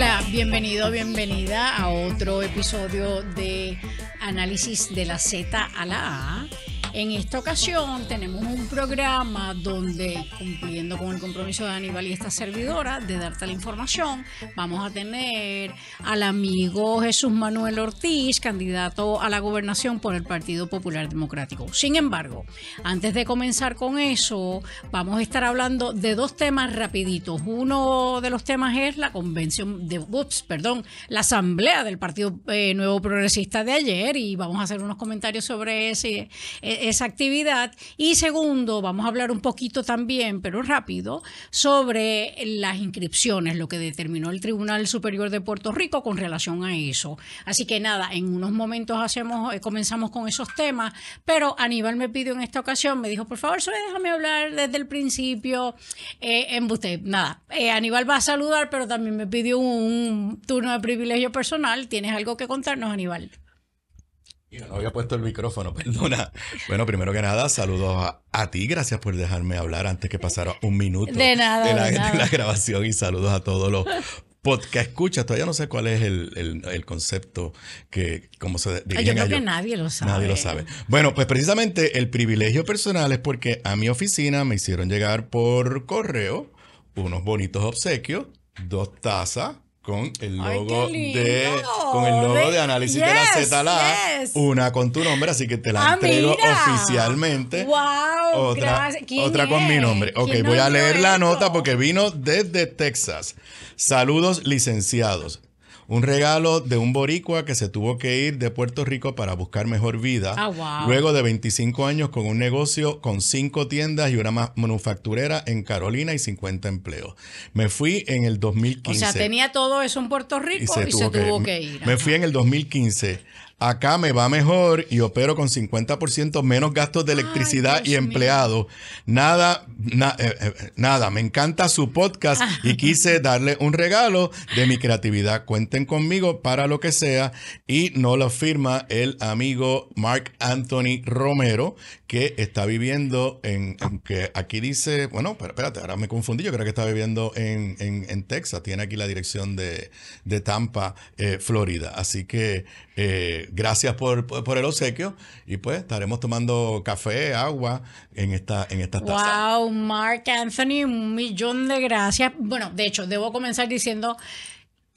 Hola, bienvenido, bienvenida a otro episodio de Análisis de la Z a la A. En esta ocasión tenemos un programa donde, cumpliendo con el compromiso de Aníbal y esta servidora de darte la información, vamos a tener al amigo Jesús Manuel Ortiz, candidato a la gobernación por el Partido Popular Democrático. Sin embargo, antes de comenzar con eso, vamos a estar hablando de dos temas rapiditos. Uno de los temas es la convención de, ups, perdón, la asamblea del Partido eh, Nuevo Progresista de ayer y vamos a hacer unos comentarios sobre ese, eh, esa actividad. Y segundo, vamos a hablar un poquito también, pero rápido, sobre las inscripciones, lo que determinó el Tribunal Superior de Puerto Rico con relación a eso. Así que nada, en unos momentos hacemos, eh, comenzamos con esos temas, pero Aníbal me pidió en esta ocasión, me dijo, por favor, solo déjame hablar desde el principio eh, en usted. Nada, eh, Aníbal va a saludar, pero también me pidió un turno de privilegio personal. ¿Tienes algo que contarnos, Aníbal? no había puesto el micrófono, perdona. Bueno, primero que nada, saludos a, ti. Gracias por dejarme hablar antes que pasara un minuto de, la, grabación y saludos a todos los podcast escuchas. Todavía no sé cuál es el, concepto que, como se Yo creo que nadie lo sabe. Nadie lo sabe. Bueno, pues precisamente el privilegio personal es porque a mi oficina me hicieron llegar por correo unos bonitos obsequios, dos tazas con el logo de con el logo de, análisis de la ZLA, una con tu nombre, así que te la ah, entrego oficialmente. Wow, otra otra con mi nombre. Ok, voy a leer la nota porque vino desde Texas. Saludos licenciados un regalo de un boricua que se tuvo que ir de Puerto Rico para buscar mejor vida. Ah, Luego de 25 años con un negocio con cinco tiendas y una manufacturera en Carolina y 50 empleos. Me fui en el 2015. O sea, tenía todo eso en Puerto Rico y se, tuvo, que, ir. Me fui en el 2015 acá me va mejor y opero con 50% menos gastos de electricidad y empleados. Nada, eh, eh, nada, me encanta su podcast ah. y quise darle un regalo de mi creatividad. Cuenten conmigo para lo que sea y no lo firma el amigo Mark Anthony Romero que está viviendo en, aunque que aquí dice, bueno, pero espérate, ahora me confundí, yo creo que está viviendo en, en, en Texas, tiene aquí la dirección de, de Tampa, eh, Florida. Así que eh, gracias por, el obsequio y pues estaremos tomando café, agua en esta en esta Wow, Mark Anthony, un millón de gracias. Bueno, de hecho, debo comenzar diciendo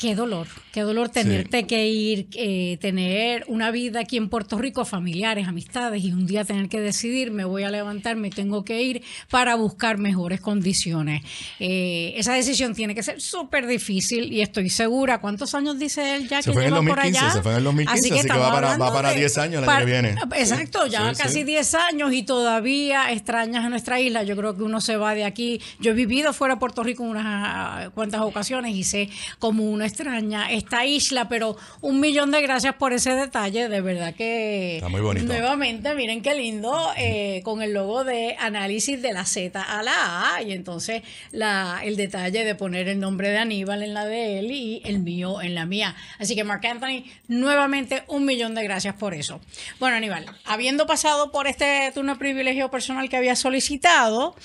Qué dolor, qué dolor tenerte que ir, eh, tener una vida aquí en Puerto Rico, familiares, amistades, y un día tener que decidir, me voy a levantar, me tengo que ir para buscar mejores condiciones. Eh, esa decisión tiene que ser súper difícil y estoy segura. ¿Cuántos años dice él ya que fue 2015, Se fue en el 2015, así que, va, para, va 10 años el que viene. Exacto, ya casi 10 años y todavía extrañas a nuestra isla. Yo creo que uno se va de aquí. Yo he vivido fuera de Puerto Rico unas ah, cuantas ocasiones y sé cómo uno extraña esta isla, pero un millón de gracias por ese detalle, de verdad que... Nuevamente, miren qué lindo, eh, con el logo de análisis de la Z a la A, y entonces la, el detalle de poner el nombre de Aníbal en la de él y el mío en la mía. Así que Mark Anthony, nuevamente un millón de gracias por eso. Bueno, Aníbal, habiendo pasado por este turno privilegio personal que había solicitado,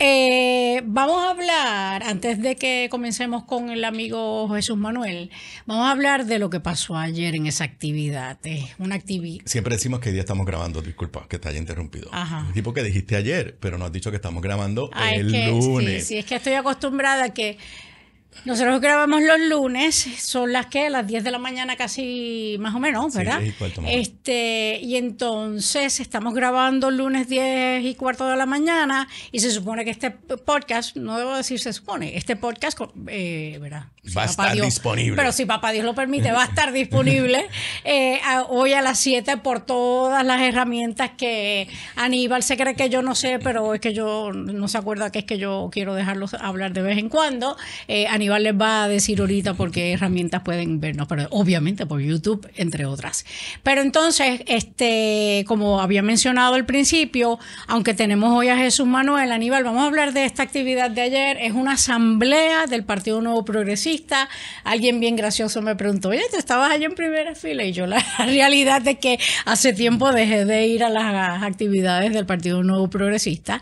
eh, vamos a hablar, antes de que comencemos con el amigo Jesús Manuel, vamos a hablar de lo que pasó ayer en esa actividad. una Siempre decimos que día estamos grabando, disculpa que te haya interrumpido. Ajá. Tipo que dijiste ayer, pero no has dicho que estamos grabando ah, el lunes. Sí, es que estoy acostumbrada a que nosotros grabamos los lunes, son las que las 10 de la mañana casi más o menos, ¿verdad? este, y entonces estamos grabando lunes 10 y cuarto de la mañana y se supone que este podcast, no debo decir se supone, este podcast, eh, ¿verdad? va a estar disponible. Pero si papá Dios lo permite, va a estar disponible eh, hoy a las 7 por todas las herramientas que Aníbal se cree que yo no sé, pero es que yo no se acuerda que es que yo quiero dejarlos hablar de vez en cuando. Eh, Aníbal les va a decir ahorita por qué herramientas pueden vernos, pero obviamente por YouTube, entre otras. Pero entonces, este, como había mencionado al principio, aunque tenemos hoy a Jesús Manuel, Aníbal, vamos a hablar de esta actividad de ayer. Es una asamblea del Partido Nuevo Progresista alguien bien gracioso me preguntó, oye, ¿te estabas allá en primera fila? Y yo la realidad es que hace tiempo dejé de ir a las actividades del Partido Nuevo Progresista.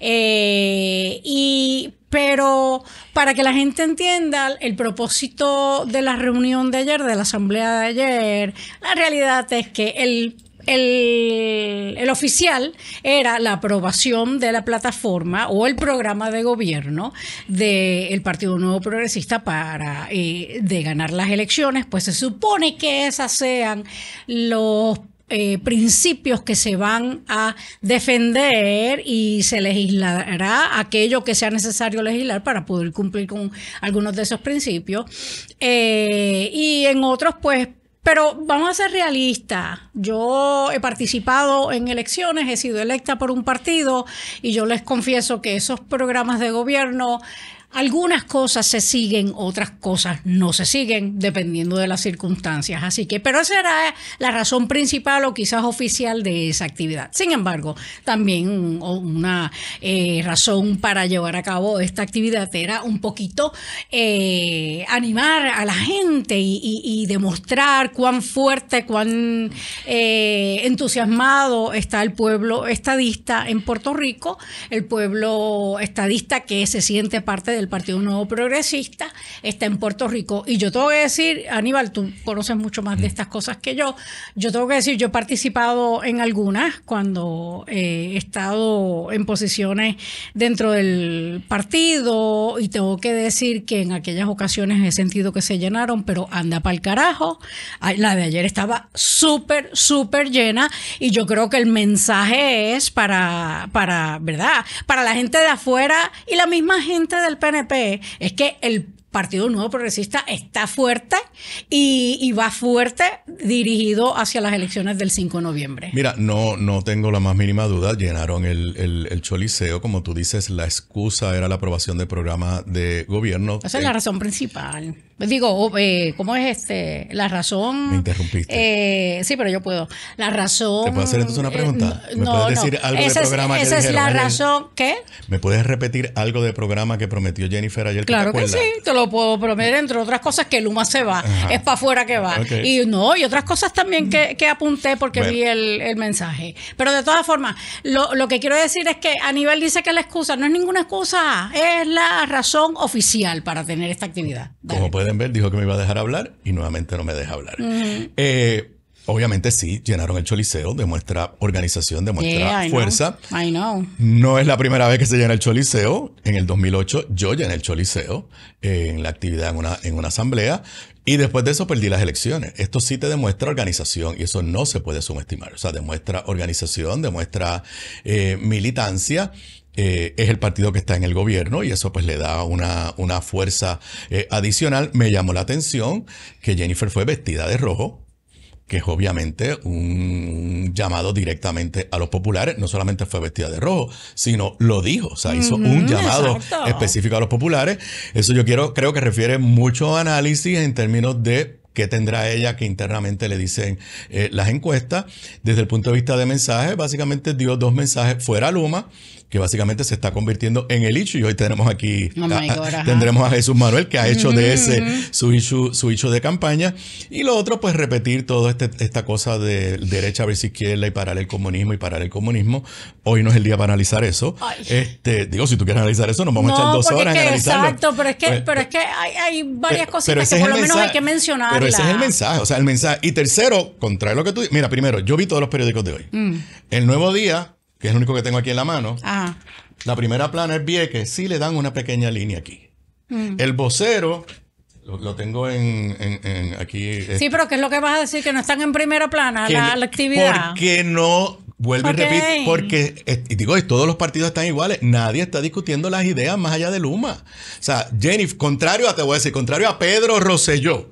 Eh, y pero para que la gente entienda el propósito de la reunión de ayer, de la asamblea de ayer, la realidad es que el el, oficial era la aprobación de la plataforma o el programa de gobierno del Partido Nuevo Progresista para eh, de ganar las elecciones, pues se supone que esas sean los eh, principios que se van a defender y se legislará aquello que sea necesario legislar para poder cumplir con algunos de esos principios. Eh, y en otros, pues pero vamos a ser realistas. Yo he participado en elecciones, he sido electa por un partido y yo les confieso que esos programas de gobierno algunas cosas se siguen, otras cosas no se siguen, dependiendo de las circunstancias. Así que, pero esa era la razón principal o quizás oficial de esa actividad. Sin embargo, también una eh, razón para llevar a cabo esta actividad era un poquito eh, animar a la gente y, demostrar cuán fuerte, cuán eh, entusiasmado está el pueblo estadista en Puerto Rico, el pueblo estadista que se siente parte del Partido Nuevo Progresista, está en Puerto Rico. Y yo tengo que decir, Aníbal, tú conoces mucho más de mm. estas cosas que yo. Yo tengo que decir, yo he participado en algunas cuando eh, he estado en posiciones dentro del partido y tengo que decir que en aquellas ocasiones he sentido que se llenaron, pero anda para el carajo. La de ayer estaba súper, súper llena y yo creo que el mensaje es para, para, ¿verdad? Para la gente de afuera y la misma gente del es que el Partido Nuevo Progresista está fuerte y, va fuerte dirigido hacia las elecciones del 5 de noviembre. Mira, no, no tengo la más mínima duda, llenaron el, el, choliseo, como tú dices, la excusa era la aprobación del programa de gobierno. Esa es la razón principal digo, oh, eh, ¿cómo es este? La razón. Me interrumpiste. Eh, sí, pero yo puedo. La razón. ¿Te puedo hacer entonces una eh, pregunta? no, esa es, Esa es la razón. ¿Qué? ¿Me puedes repetir algo del programa que prometió Jennifer ayer? Claro que, te que sí, te lo puedo prometer, entre otras cosas, que Luma se va. Es para afuera que va. Y no, y otras cosas también que, que apunté porque vi el, mensaje. Pero de todas formas, lo, que quiero decir es que Aníbal dice que la excusa no es ninguna excusa, es la razón oficial para tener esta actividad. puede dijo que me iba a dejar hablar y nuevamente no me deja hablar. Eh, obviamente sí, llenaron el Choliseo, demuestra organización, demuestra fuerza. No es la primera vez que se llena el Choliseo. En el 2008 yo llené el Choliseo eh, en la actividad en una, en una asamblea y después de eso perdí las elecciones. Esto sí te demuestra organización y eso no se puede subestimar. O sea, demuestra organización, demuestra eh, militancia eh, es el partido que está en el gobierno y eso pues le da una, fuerza eh, adicional. Me llamó la atención que Jennifer fue vestida de rojo que es obviamente un llamado directamente a los populares, no solamente fue vestida de rojo, sino lo dijo, o sea, hizo un llamado específico a los populares. Eso yo quiero, creo que refiere mucho análisis en términos de qué tendrá ella que internamente le dicen eh, las encuestas. Desde el punto de vista de mensajes, básicamente dio dos mensajes fuera Luma que básicamente se está convirtiendo en el issue. Y hoy tenemos aquí, oh a, tendremos a Jesús Manuel, que ha hecho de ese su issue, su de campaña. Y lo otro, pues repetir toda este, esta cosa de derecha versus izquierda y parar el comunismo y parar el comunismo. Hoy no es el día para analizar eso. Este, digo, si tú quieres analizar eso, nos vamos a echar dos horas en Exacto, pero es que, pues, pero es pues, que hay, varias eh, cosas que por lo menos hay que mencionar. Pero ese es el mensaje, o sea, el mensaje. Y tercero, contrario lo que tú Mira, primero, yo vi todos los periódicos de hoy. Mm. El Nuevo Día que es lo único que tengo aquí en la mano, la primera plana es Vieques, sí le dan una pequeña línea aquí. Mm. El vocero lo, tengo en, aquí. Eh, sí, pero ¿qué es lo que vas a decir? Que no están en primera plana la, actividad. Porque no, vuelve a porque, y digo, todos los partidos están iguales, nadie está discutiendo las ideas más allá de Luma. O sea, Jennifer, contrario a, te voy a decir, contrario a Pedro Rosselló,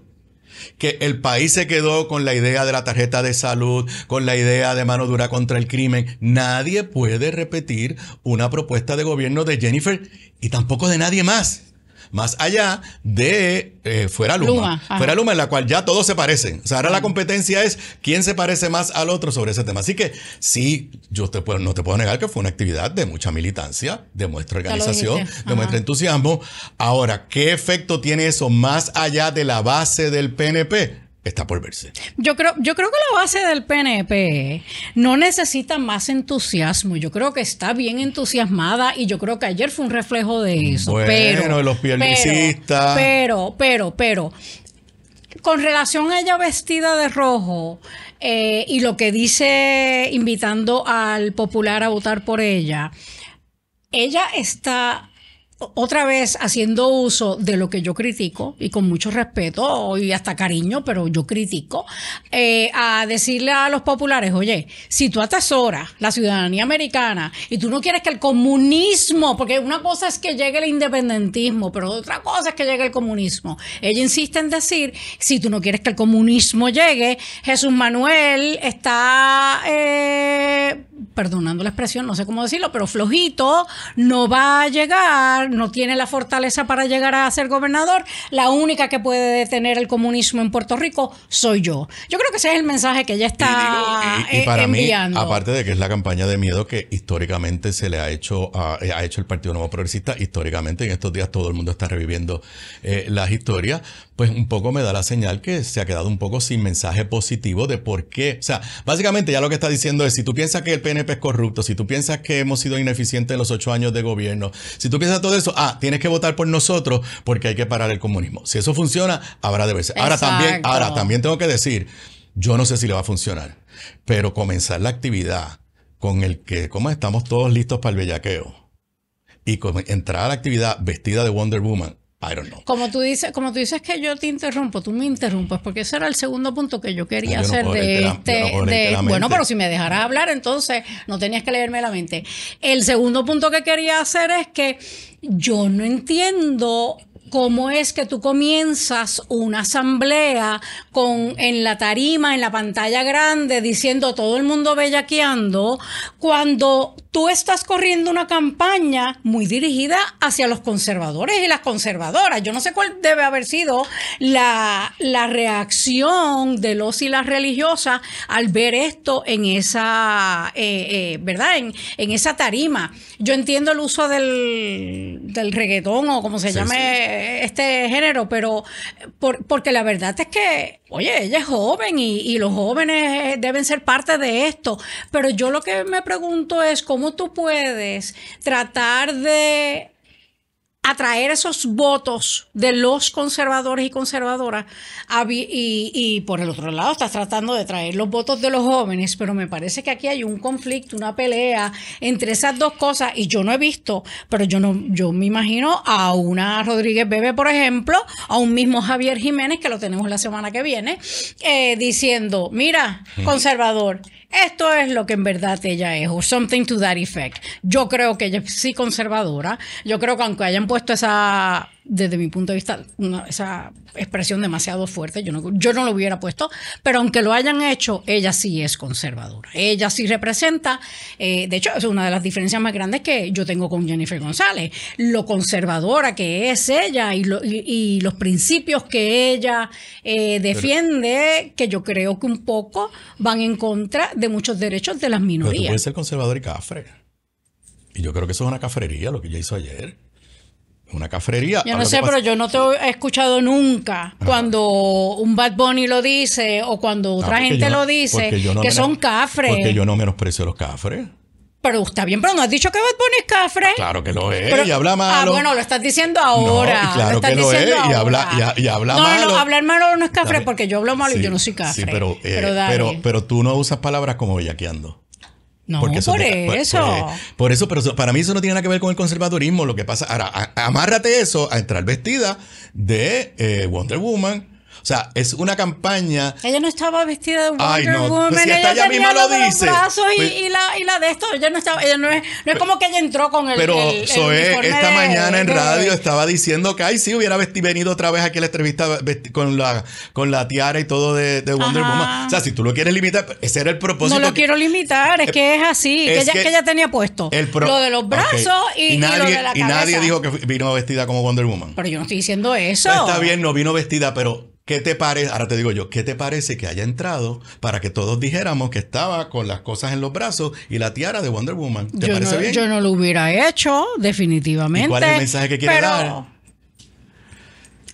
que el país se quedó con la idea de la tarjeta de salud, con la idea de mano dura contra el crimen. Nadie puede repetir una propuesta de gobierno de Jennifer y tampoco de nadie más más allá de eh, Fuera Luma. fuera Luma, en la cual ya todos se parecen. O sea, ahora la competencia es quién se parece más al otro sobre ese tema. Así que sí, yo te no te puedo negar que fue una actividad de mucha militancia, de muestra organización, de muestra entusiasmo. Ahora, ¿qué efecto tiene eso más allá de la base del PNP? está por verse. Yo creo, yo creo que la base del PNP no necesita más entusiasmo. Yo creo que está bien entusiasmada y yo creo que ayer fue un reflejo de eso. Bueno, pero, los piernicistas. Pero, pero, pero, con relación a ella vestida de rojo eh, y lo que dice invitando al popular a votar por ella, ella está otra vez haciendo uso de lo que yo critico, y con mucho respeto y hasta cariño, pero yo critico, eh, a decirle a los populares, oye, si tú atesoras la ciudadanía americana y tú no quieres que el comunismo, porque una cosa es que llegue el independentismo, pero otra cosa es que llegue el comunismo. Ella insiste en decir, si tú no quieres que el comunismo llegue, Jesús Manuel está... Eh, perdonando la expresión, no sé cómo decirlo, pero flojito, no va a llegar, no tiene la fortaleza para llegar a ser gobernador, la única que puede detener el comunismo en Puerto Rico soy yo. Yo creo que ese es el mensaje que ya está y eh, para Mí, aparte de que es la campaña de miedo que históricamente se le ha hecho, eh, ha hecho el Partido Nuevo Progresista, históricamente en estos días todo el mundo está reviviendo eh, las historias, pues un poco me da la señal que se ha quedado un poco sin mensaje positivo de por qué. O sea, básicamente ya lo que está diciendo es, si tú piensas que el PNP es corrupto, si tú piensas que hemos sido ineficientes en los ocho años de gobierno, si tú piensas todo eso, ah, tienes que votar por nosotros porque hay que parar el comunismo. Si eso funciona, habrá de verse. Ahora también, ahora también tengo que decir, yo no sé si le va a funcionar, pero comenzar la actividad con el que, como estamos todos listos para el bellaqueo, y entrar a la actividad vestida de Wonder Woman como tú dices, como tú dices que yo te interrumpo, tú me interrumpes, porque ese era el segundo punto que yo quería ah, hacer de este. bueno, pero si me dejara hablar, entonces no tenías que leerme la mente. El segundo punto que quería hacer es que yo no entiendo cómo es que tú comienzas una asamblea con en la tarima, en la pantalla grande, diciendo todo el mundo bellaqueando, cuando tú estás corriendo una campaña muy dirigida hacia los conservadores y las conservadoras. Yo no sé cuál debe haber sido la, la reacción de los y las religiosas al ver esto en esa, eh, eh, ¿verdad? En, en, esa tarima. Yo entiendo el uso del, del reggaetón o como se llame este género, pero porque la verdad es que oye, ella es joven y, y, los jóvenes eh, deben ser parte de esto, pero yo lo que me pregunto es cómo tú puedes tratar de atraer esos votos de los conservadores y conservadoras y, y, por el otro lado estás tratando de traer los votos de los jóvenes, pero me parece que aquí hay un conflicto, una pelea entre esas dos cosas y yo no he visto, pero yo no yo me imagino a una Rodríguez Bebe, por ejemplo, a un mismo Javier Jiménez que lo tenemos la semana que viene eh, diciendo, "Mira, conservador, esto es lo que en verdad ella es, o something to that effect. Yo creo que ella es sí conservadora, yo creo que aunque hayan puesto esa desde mi punto de vista, esa expresión demasiado fuerte. Yo no, yo no lo hubiera puesto, pero aunque lo hayan hecho, ella sí es conservadora. Ella sí representa, eh, de hecho, es una de las diferencias más grandes que yo tengo con Jennifer González. Lo conservadora que es ella y, los principios que ella eh, defiende, que yo creo que un poco van en contra de muchos derechos de las minorías. Pero tú ser conservador y cafre. Y yo creo que eso es una cafrería lo que ella hizo ayer una cafrería. Yo no sé, pero yo no te he escuchado nunca ah. cuando un Bad Bunny lo dice o cuando ah, otra gente lo dice que son cafres. Porque yo no menosprecio los cafres. Pero está bien, pero no has dicho que Bad Bunny es cafre. Ah, claro que lo es, y habla malo. Ah, bueno, lo estás diciendo ahora. No, claro que lo es, y habla, y, habla no, No, hablar malo no es cafre porque yo hablo malo y yo no soy cafre. Sí, pero, eh, pero, pero, pero, tú no usas palabras como bellaqueando. No, por eso. Por, eso, pero para mí eso no tiene nada que ver con el conservadurismo. Lo que pasa, ahora, amárrate eso a entrar vestida de eh, Wonder Woman o sea, es una campaña. Ella no estaba vestida de Wonder Ay, Woman. Pues ella, misma lo dice. Pues y, la, de esto. Ella no estaba. Ella no, es, no es como que ella entró con el. Pero Soé, esta mañana en radio estaba diciendo que, ay, sí, hubiera venido otra vez aquí a la entrevista con la, con la tiara y todo de, Wonder Woman. O sea, si tú lo quieres limitar, ese era el propósito. No lo quiero limitar, es eh, que es así. que, ella, que, tenía puesto lo de los brazos y, y, lo de la cabeza. Y nadie dijo que vino vestida como Wonder Woman. Pero yo no estoy diciendo eso. Está bien, no vino vestida, pero ¿Qué te parece? Ahora te digo yo, ¿qué te parece que haya entrado para que todos dijéramos que estaba con las cosas en los brazos y la tiara de Wonder Woman? ¿Te parece bien? Yo no lo hubiera hecho, definitivamente. ¿Y ¿Cuál es el mensaje que quiere dar?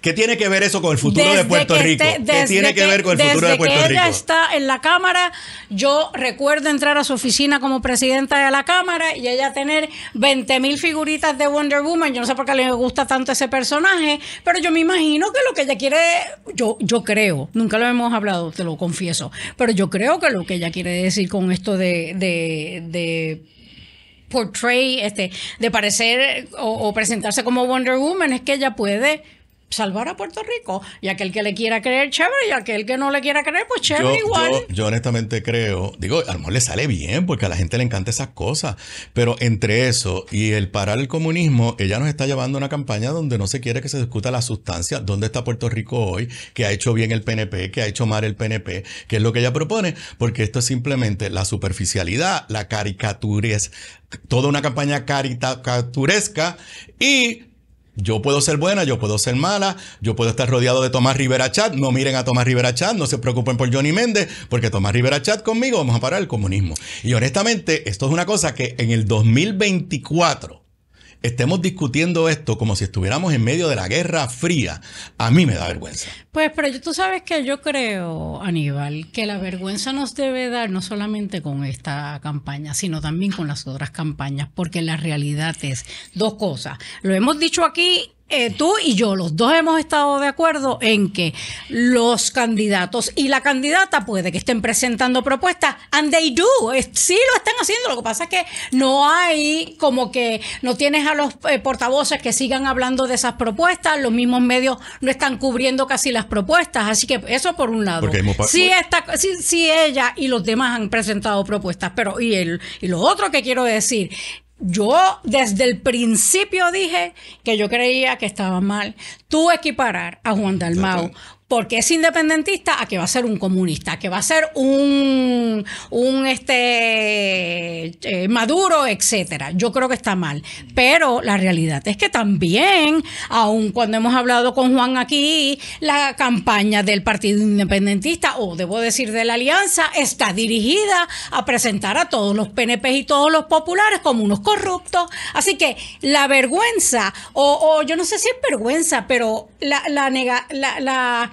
¿Qué tiene que ver eso con el futuro de Puerto Rico? ¿Qué tiene que, ver con el futuro de Puerto que Ella está en la Cámara. Yo recuerdo entrar a su oficina como presidenta de la Cámara y ella tener 20 mil figuritas de Wonder Woman. Yo no sé por qué le gusta tanto ese personaje, pero yo me imagino que lo que ella quiere, yo, yo creo, nunca lo hemos hablado, te lo confieso, pero yo creo que lo que ella quiere decir con esto de, de, de portray, este, de parecer o, o presentarse como Wonder Woman, es que ella puede salvar a Puerto Rico. Y aquel que le quiera creer, chévere, y aquel que no le quiera creer, pues chévere igual. Yo, honestamente creo, digo, a lo mejor le sale bien, porque a la gente le encanta esas cosas, pero entre eso y el parar el comunismo, ella nos está llevando a una campaña donde no se quiere que se discuta la sustancia, dónde está Puerto Rico hoy, ¿Qué ha hecho bien el PNP, ¿Qué ha hecho mal el PNP, ¿Qué es lo que ella propone, porque esto es simplemente la superficialidad, la caricatura, toda una campaña caricaturesca y yo puedo ser buena, yo puedo ser mala, yo puedo estar rodeado de Tomás Rivera Chat. No miren a Tomás Rivera Chat, no se preocupen por Johnny Méndez, porque Tomás Rivera Chat conmigo vamos a parar el comunismo. Y honestamente, esto es una cosa que en el 2024 estemos discutiendo esto como si estuviéramos en medio de la Guerra Fría, a mí me da vergüenza. Pues, pero tú sabes que yo creo, Aníbal, que la vergüenza nos debe dar no solamente con esta campaña, sino también con las otras campañas, porque la realidad es dos cosas. Lo hemos dicho aquí eh, tú y yo, los dos hemos estado de acuerdo en que los candidatos y la candidata puede que estén presentando propuestas, and they do, sí lo están haciendo, lo que pasa es que no hay como que no tienes a los eh, portavoces que sigan hablando de esas propuestas, los mismos medios no están cubriendo casi las propuestas, así que eso por un lado. Sí, está, sí, ella y los demás han presentado propuestas, pero y, el, y lo otro que quiero decir yo desde el principio dije que yo creía que estaba mal tú equiparar a Juan Dalmau porque es independentista a que va a ser un comunista, a que va a ser un, un este, eh, Maduro, etcétera. Yo creo que está mal. Pero la realidad es que también, aun cuando hemos hablado con Juan aquí, la campaña del Partido Independentista, o debo decir de la Alianza, está dirigida a presentar a todos los PNP y todos los populares como unos corruptos. Así que la vergüenza, o, o yo no sé si es vergüenza, pero la, la, la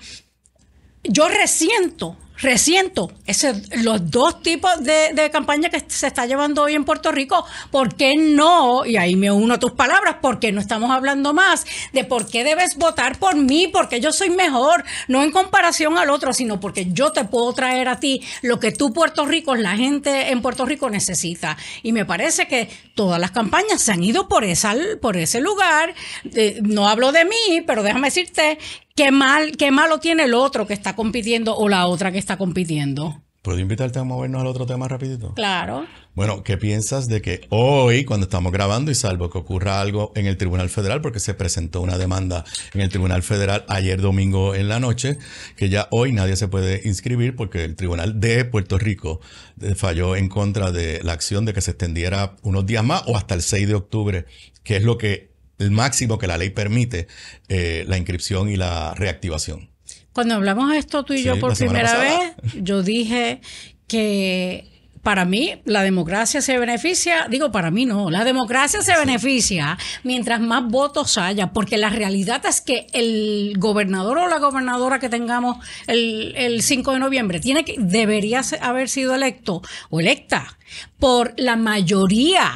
yo resiento, resiento ese, los dos tipos de, campaña que se está llevando hoy en Puerto Rico. ¿Por qué no? Y ahí me uno a tus palabras, porque no estamos hablando más de por qué debes votar por mí, porque yo soy mejor, no en comparación al otro, sino porque yo te puedo traer a ti lo que tú, Puerto Rico, la gente en Puerto Rico necesita. Y me parece que todas las campañas se han ido por, esa, por ese lugar. Eh, no hablo de mí, pero déjame decirte qué mal, qué malo tiene el otro que está compitiendo o la otra que está compitiendo. ¿Puedo invitarte a movernos al otro tema rapidito? Claro. Bueno, ¿qué piensas de que hoy, cuando estamos grabando, y salvo que ocurra algo en el Tribunal Federal, porque se presentó una demanda en el Tribunal Federal ayer domingo en la noche, que ya hoy nadie se puede inscribir porque el Tribunal de Puerto Rico eh, falló en contra de la acción de que se extendiera unos días más o hasta el 6 de octubre, que es lo que el máximo que la ley permite eh, la inscripción y la reactivación. Cuando hablamos de esto tú y yo por primera vez, yo dije que para mí la democracia se beneficia, digo para mí no, la democracia se beneficia mientras más votos haya, porque la realidad es que el gobernador o la gobernadora que tengamos el, el 5 de noviembre tiene que, debería haber sido electo o electa por la mayoría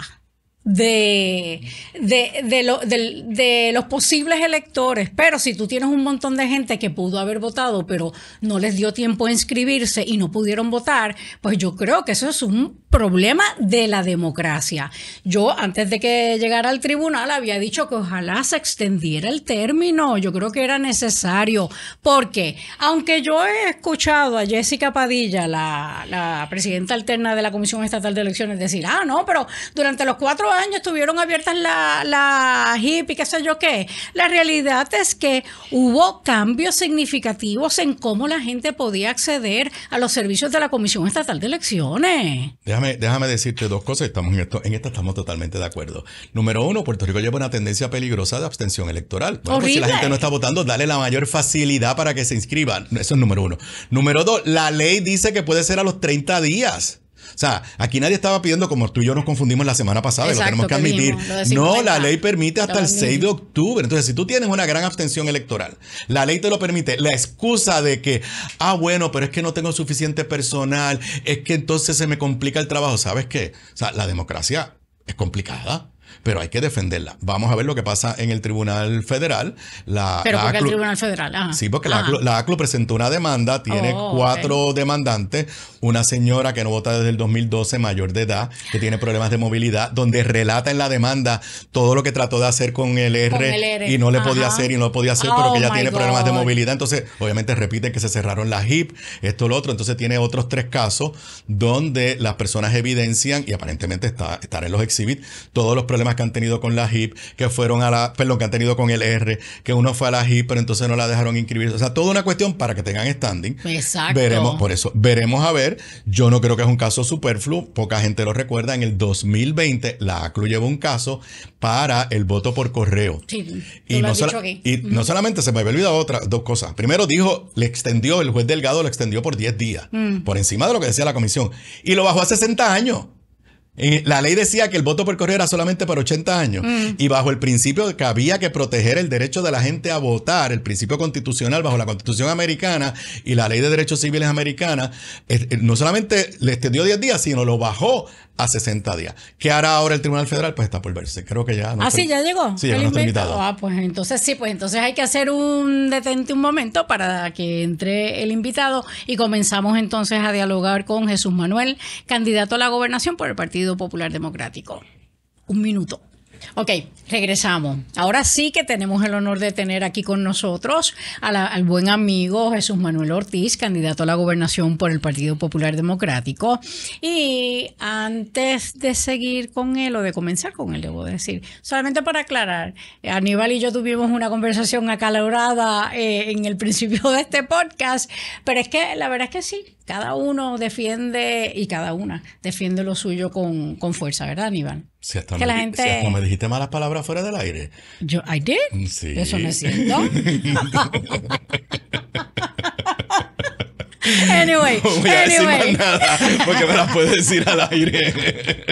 de, de, los posibles electores. Pero si tú tienes un montón de gente que pudo haber votado, pero no les dio tiempo a inscribirse y no pudieron votar, pues yo creo que eso es un problema de la democracia. Yo antes de que llegara al tribunal había dicho que ojalá se extendiera el término. Yo creo que era necesario. Porque aunque yo he escuchado a Jessica Padilla, la, la presidenta alterna de la Comisión Estatal de Elecciones, decir, ah, no, pero durante los cuatro años estuvieron abiertas la hip y qué sé yo qué. La realidad es que hubo cambios significativos en cómo la gente podía acceder a los servicios de la Comisión Estatal de Elecciones. Déjame, déjame decirte dos cosas, estamos en esto, en esta estamos totalmente de acuerdo. Número uno, Puerto Rico lleva una tendencia peligrosa de abstención electoral. Pues, si la gente no está votando, dale la mayor facilidad para que se inscriban. Eso es número uno. Número dos, la ley dice que puede ser a los 30 días. O sea, aquí nadie estaba pidiendo, como tú y yo nos confundimos la semana pasada, y lo tenemos que admitir. no, la ley permite hasta el 6 de octubre. Entonces, si tú tienes una gran abstención electoral, la ley te lo permite. La excusa de que, ah, bueno, pero es que no tengo suficiente personal, es que entonces se me complica el trabajo. ¿Sabes qué? O sea, la democracia es complicada pero hay que defenderla. Vamos a ver lo que pasa en el Tribunal Federal. La, pero qué el Tribunal Federal, Ajá. Sí, porque La, ACLU, presentó una demanda, tiene oh, cuatro demandantes, una señora que no vota desde el 2012, mayor de edad, que tiene problemas de movilidad, donde relata en la demanda todo lo que trató de hacer con el R, y no le podía hacer y no podía hacer, pero que ya oh, tiene problemas de movilidad. Entonces, obviamente repiten que se cerraron las HIP, esto, lo otro. Entonces, tiene otros tres casos donde las personas evidencian, y aparentemente está, estar en los exhibits, todos los problemas que han tenido con la HIP, que fueron a la, perdón, que han tenido con el R, que uno fue a la HIP, pero entonces no la dejaron inscribirse. O sea, toda una cuestión para que tengan standing. Exacto. Veremos, por eso, veremos a ver. Yo no creo que es un caso superfluo, poca gente lo recuerda. En el 2020, la ACLU llevó un caso para el voto por correo. y, no, solamente se me había olvidado otras dos cosas. Primero dijo, le extendió, el juez Delgado lo extendió por 10 días, mm. por encima de lo que decía la comisión, y lo bajó a 60 años. Eh, la ley decía que el voto por correo era solamente para 80 años mm. y bajo el principio que había que proteger el derecho de la gente a votar, el principio constitucional bajo la Constitución americana y la ley de derechos civiles americana, eh, eh, no solamente le extendió 10 días, sino lo bajó a 60 días. ¿Qué hará ahora el Tribunal Federal? Pues está por verse. Creo que ya no. Ah, sí, ya llegó. Sí, ya no está invitado. Ah, pues entonces sí, pues entonces hay que hacer un detente un momento para que entre el invitado y comenzamos entonces a dialogar con Jesús Manuel, candidato a la gobernación por el Partido Popular Democrático. Un minuto. Ok, regresamos. Ahora sí que tenemos el honor de tener aquí con nosotros al buen amigo Jesús Manuel Ortiz, candidato a la gobernación por el Partido Popular Democrático. Y antes de seguir con él o de comenzar con él, debo decir, solamente para aclarar, Aníbal y yo tuvimos una conversación acalorada eh, en el principio de este podcast, pero es que la verdad es que sí, cada uno defiende y cada una defiende lo suyo con, fuerza, ¿verdad, Aníbal? Sí, hasta, que me, la gente... me dijiste malas palabras fuera del aire. Yo, I did. Sí. Eso me siento. Anyway, anyway. porque me las puedes decir al aire.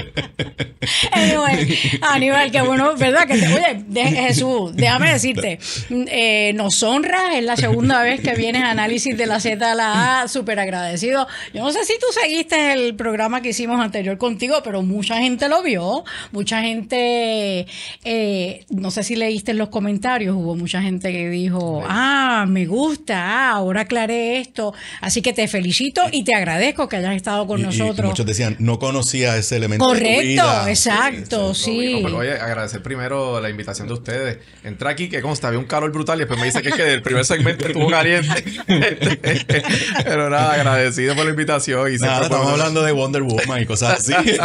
Anyway, Aníbal, que bueno, ¿verdad? Que oye, Jesús, déjame decirte, eh, nos honras, es la segunda vez que vienes a análisis de la Z a la A, súper agradecido. Yo no sé si tú seguiste el programa que hicimos anterior contigo, pero mucha gente lo vio, mucha gente, eh, no sé si leíste en los comentarios, hubo mucha gente que dijo, ah, me gusta, ah, ahora aclaré esto. Así que te felicito y te agradezco que hayas estado con nosotros. muchos decían, no conocía ese elemento. Correcto, exacto, sí. voy a agradecer primero la invitación de ustedes. Entré aquí, que como había un calor brutal y después me dice que es que el primer segmento estuvo caliente. Pero nada, agradecido por la invitación. Y nada, estamos hablando de Wonder Woman y cosas así.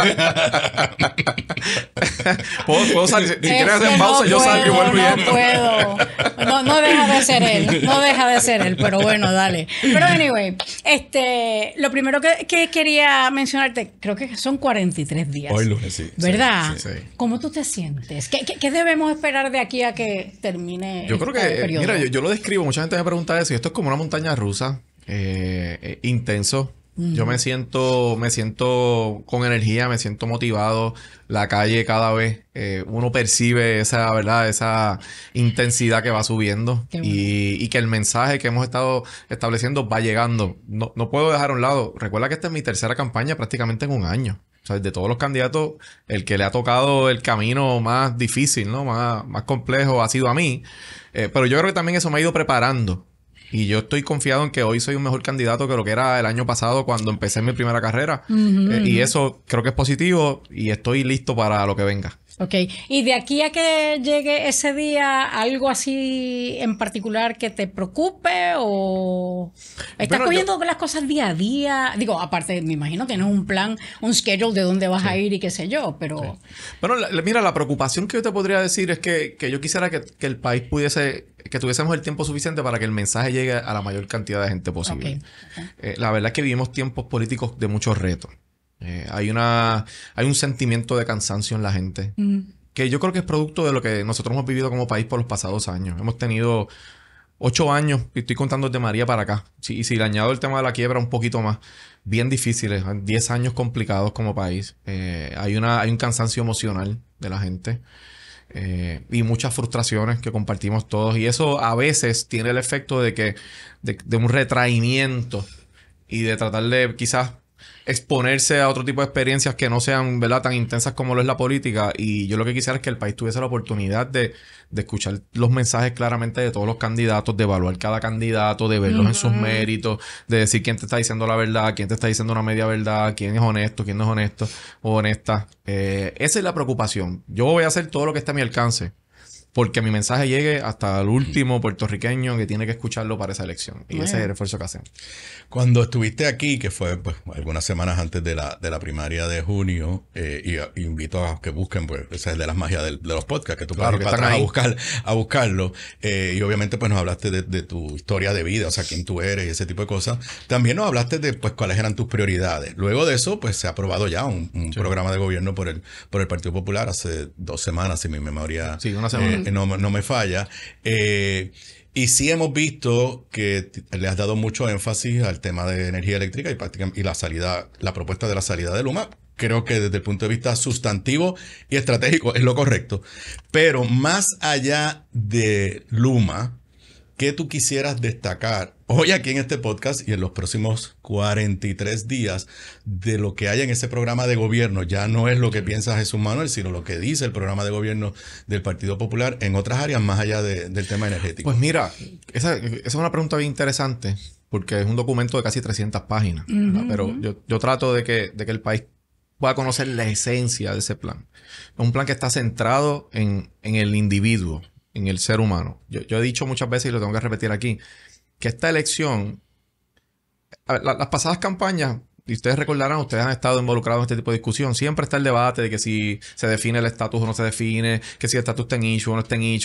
¿Puedo, salir? Si, quieres hacer pausa, yo salgo y vuelvo no Puedo. No, no deja de ser él, no deja de ser él, pero bueno, dale. Pero anyway, este, lo primero que, quería mencionarte, creo que son 43 días. Hoy lunes, sí. ¿Verdad? ¿Cómo tú te sientes? ¿Qué, debemos esperar de aquí a que termine Yo creo este que, eh, mira, yo, lo describo, mucha gente me pregunta eso, y esto es como una montaña rusa, eh, eh, intenso, yo me siento, me siento con energía, me siento motivado. La calle cada vez, eh, uno percibe esa, ¿verdad? Esa intensidad que va subiendo y, que el mensaje que hemos estado estableciendo va llegando. No, puedo dejar a un lado. Recuerda que esta es mi tercera campaña prácticamente en un año. de todos los candidatos, el que le ha tocado el camino más difícil, ¿no? Más, más complejo ha sido a mí. Eh, pero yo creo que también eso me ha ido preparando y yo estoy confiado en que hoy soy un mejor candidato que lo que era el año pasado cuando empecé mi primera carrera. Eh, y eso creo que es positivo y estoy listo para lo que venga. Ok, y de aquí a que llegue ese día, ¿algo así en particular que te preocupe o estás cogiendo las cosas día a día? Digo, aparte, me imagino que no es un plan, un schedule de dónde vas a ir y qué sé yo, pero... Bueno, mira, la preocupación que yo te podría decir es que, yo quisiera que, que el país pudiese que tuviésemos el tiempo suficiente para que el mensaje llegue a la mayor cantidad de gente posible. Eh, la verdad es que vivimos tiempos políticos de muchos retos. Eh, hay, una, hay un sentimiento de cansancio en la gente, mm. que yo creo que es producto de lo que nosotros hemos vivido como país por los pasados años. Hemos tenido ocho años, y estoy contando desde María para acá, y si le añado el tema de la quiebra un poquito más, bien difíciles, eh, diez años complicados como país. hay, una, hay un cansancio emocional de la gente. Eh, y muchas frustraciones que compartimos todos. Y eso a veces tiene el efecto de que, de, de un retraimiento y de tratar de quizás exponerse a otro tipo de experiencias que no sean, ¿verdad?, tan intensas como lo es la política. Y yo lo que quisiera es que el país tuviese la oportunidad de, escuchar los mensajes claramente de todos los candidatos, de evaluar cada candidato, de verlos en sus méritos, de decir quién te está diciendo la verdad, quién te está diciendo una media verdad, quién es honesto, quién no es honesto o honesta. Eh, esa es la preocupación. Yo voy a hacer todo lo que está a mi alcance porque mi mensaje llegue hasta el último puertorriqueño que tiene que escucharlo para esa elección. Y ese es el esfuerzo que hacemos. Cuando estuviste aquí, que fue pues, algunas semanas antes de la, primaria de junio, eh, y, invito a que busquen, pues esa es de las magias de, los podcasts, que tú claro, a, buscar, a buscarlo. Eh, y obviamente pues nos hablaste de, tu historia de vida, o sea, quién tú eres y ese tipo de cosas. También nos hablaste de pues cuáles eran tus prioridades. Luego de eso, pues se ha aprobado ya un, programa de gobierno por el, por el Partido Popular hace dos semanas, si mi memoria... Sí, una semana. Eh, no, me falla. Eh, y sí hemos visto que le has dado mucho énfasis al tema de energía eléctrica y, y la salida, la propuesta de la salida de Luma. Creo que desde el punto de vista sustantivo y estratégico es lo correcto. Pero más allá de Luma, ¿Qué tú quisieras destacar hoy aquí en este podcast y en los próximos 43 días de lo que hay en ese programa de gobierno? Ya no es lo que piensa Jesús Manuel, sino lo que dice el programa de gobierno del Partido Popular en otras áreas más allá del tema energético. Pues mira, esa, es una pregunta bien interesante porque es un documento de casi 300 páginas, pero yo, trato de que, el país pueda conocer la esencia de ese plan. Es un plan que está centrado en el individuo en el ser humano. Yo, he dicho muchas veces y lo tengo que repetir aquí, que esta elección, las pasadas campañas, y ustedes recordarán, ustedes han estado involucrados en este tipo de discusión, siempre está el debate de que si se define el estatus o no se define, que si el estatus está en o no está en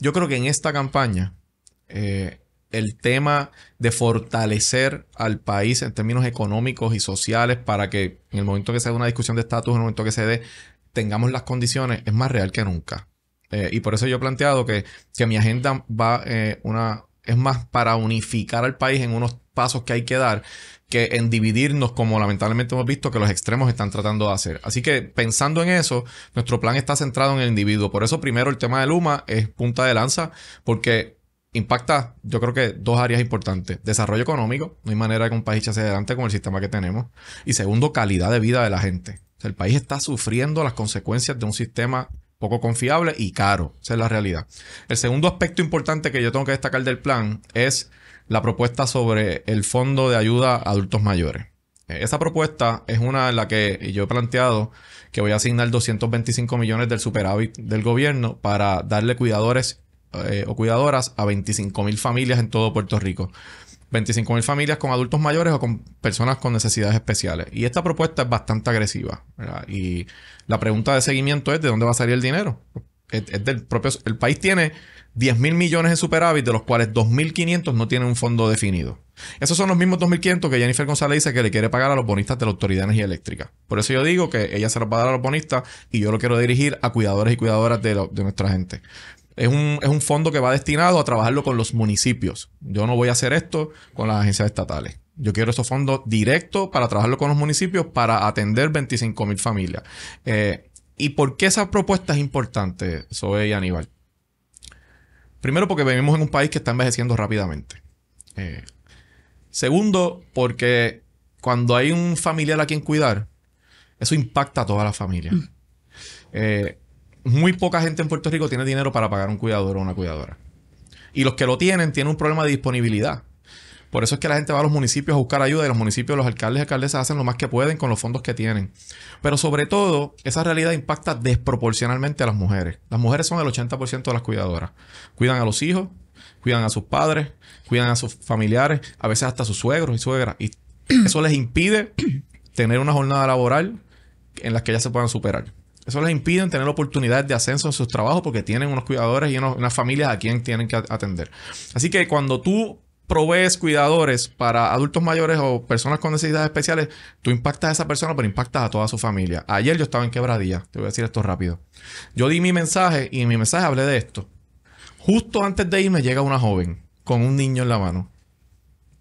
Yo creo que en esta campaña, eh, el tema de fortalecer al país en términos económicos y sociales para que en el momento que se dé una discusión de estatus, en el momento que se dé, tengamos las condiciones, es más real que nunca. Eh, y por eso yo he planteado que, mi agenda va eh, una, es más para unificar al país en unos pasos que hay que dar que en dividirnos como lamentablemente hemos visto que los extremos están tratando de hacer. Así que pensando en eso, nuestro plan está centrado en el individuo. Por eso primero el tema de Luma es punta de lanza porque impacta yo creo que dos áreas importantes. Desarrollo económico, no hay manera de que un país hacia adelante con el sistema que tenemos. Y segundo, calidad de vida de la gente. el país está sufriendo las consecuencias de un sistema poco confiable y caro. Esa es la realidad. El segundo aspecto importante que yo tengo que destacar del plan es la propuesta sobre el fondo de ayuda a adultos mayores. Eh, esa propuesta es una en la que yo he planteado que voy a asignar 225 millones del superávit del gobierno para darle cuidadores eh, o cuidadoras a 25 mil familias en todo Puerto Rico. 25.000 familias con adultos mayores o con personas con necesidades especiales. Y esta propuesta es bastante agresiva. Y la pregunta de seguimiento es de dónde va a salir el dinero. del propio, el país tiene 10.000 millones de superávit, de los cuales 2.500 no tienen un fondo definido. Esos son los mismos 2.500 que Jennifer González dice que le quiere pagar a los bonistas de la Autoridad de Energía Eléctrica. Por eso yo digo que ella se los va a dar a los bonistas y yo lo quiero dirigir a cuidadores y cuidadoras de, de nuestra gente. Es un, fondo que va destinado a trabajarlo con los municipios. Yo no voy a hacer esto con las agencias estatales. Yo quiero esos fondos directos para trabajarlo con los municipios para atender 25.000 familias. Eh, ¿Y por qué esa propuesta es importante, Zoe y Aníbal? Primero, porque vivimos en un país que está envejeciendo rápidamente. Eh, segundo, porque cuando hay un familiar a quien cuidar, eso impacta a toda la familia. Mm. Eh, muy poca gente en Puerto Rico tiene dinero para pagar un cuidador o una cuidadora. Y los que lo tienen tienen un problema de disponibilidad. Por eso es que la gente va a los municipios a buscar ayuda y los municipios, los alcaldes y alcaldesas hacen lo más que pueden con los fondos que tienen. Pero sobre todo, esa realidad impacta desproporcionalmente a las mujeres. Las mujeres son el 80% de las cuidadoras. Cuidan a los hijos, cuidan a sus padres, cuidan a sus familiares, a veces hasta a sus suegros y suegras. Y eso les impide tener una jornada laboral en la que ellas se puedan superar. Eso les impide tener oportunidades de ascenso en sus trabajos porque tienen unos cuidadores y unas familias a quien tienen que atender. Así que cuando tú provees cuidadores para adultos mayores o personas con necesidades especiales, tú impactas a esa persona, pero impactas a toda su familia. Ayer yo estaba en quebradía. te voy a decir esto rápido. Yo di mi mensaje y en mi mensaje hablé de esto. Justo antes de irme llega una joven con un niño en la mano,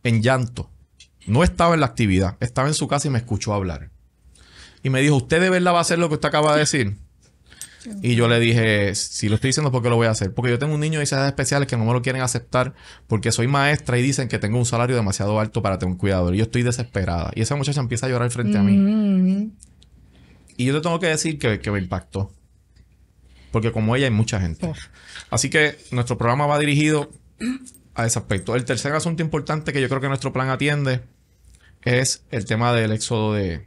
en llanto. No estaba en la actividad, estaba en su casa y me escuchó hablar. Y me dijo, ¿usted de verdad va a hacer lo que usted acaba de decir? Y yo le dije, si lo estoy diciendo, ¿por qué lo voy a hacer? Porque yo tengo un niño de necesidades especiales que no me lo quieren aceptar porque soy maestra y dicen que tengo un salario demasiado alto para tener un cuidador. Y yo estoy desesperada. Y esa muchacha empieza a llorar frente a mí. Y yo te tengo que decir que, me impactó. Porque como ella hay mucha gente. Así que nuestro programa va dirigido a ese aspecto. El tercer asunto importante que yo creo que nuestro plan atiende es el tema del éxodo de,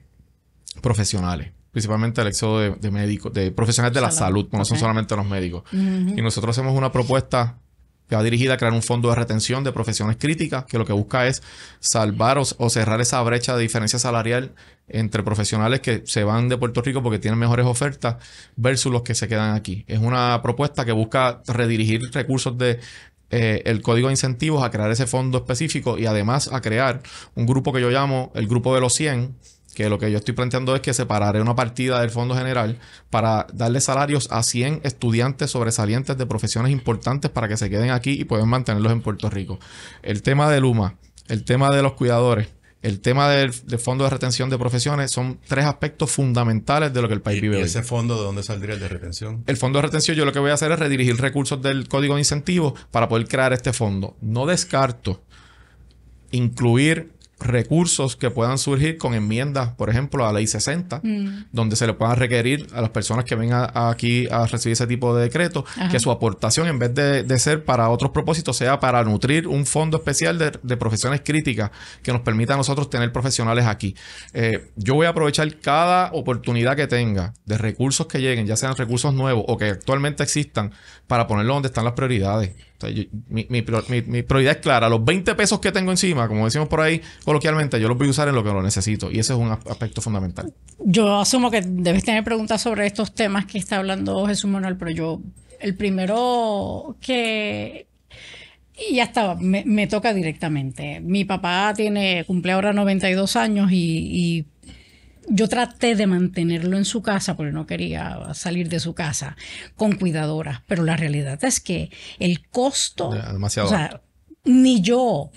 profesionales, principalmente el éxodo de, médicos, de profesionales de la salud, no son solamente los médicos. Y nosotros hacemos una propuesta que va dirigida a crear un fondo de retención de profesiones críticas, que lo que busca es salvar o, cerrar esa brecha de diferencia salarial entre profesionales que se van de Puerto Rico porque tienen mejores ofertas versus los que se quedan aquí. Es una propuesta que busca redirigir recursos de, eh, el código de incentivos a crear ese fondo específico y además a crear un grupo que yo llamo el grupo de los 100, que lo que yo estoy planteando es que separaré una partida del Fondo General para darle salarios a 100 estudiantes sobresalientes de profesiones importantes para que se queden aquí y puedan mantenerlos en Puerto Rico. El tema de Luma, el tema de los cuidadores, el tema del, fondo de retención de profesiones son tres aspectos fundamentales de lo que el país vive. ¿Y ese fondo de dónde saldría el de retención? El fondo de retención, yo lo que voy a hacer es redirigir recursos del código de incentivos para poder crear este fondo. No descarto incluir recursos que puedan surgir con enmiendas, por ejemplo, a la ley 60, mm. donde se le pueda requerir a las personas que vengan aquí a recibir ese tipo de decreto, que su aportación, en vez de, ser para otros propósitos, sea para nutrir un fondo especial de, profesiones críticas que nos permita a nosotros tener profesionales aquí. Eh, yo voy a aprovechar cada oportunidad que tenga de recursos que lleguen, ya sean recursos nuevos o que actualmente existan, para ponerlo donde están las prioridades mi, prioridad es clara. Los 20 pesos que tengo encima, como decimos por ahí coloquialmente, yo los voy a usar en lo que lo necesito. Y ese es un aspecto fundamental. Yo asumo que debes tener preguntas sobre estos temas que está hablando Jesús Manuel, pero yo, el primero que... Y ya estaba, me, toca directamente. Mi papá tiene, cumple ahora 92 años y, y yo traté de mantenerlo en su casa porque no quería salir de su casa con cuidadora, pero la realidad es que el costo, demasiado, ni yo,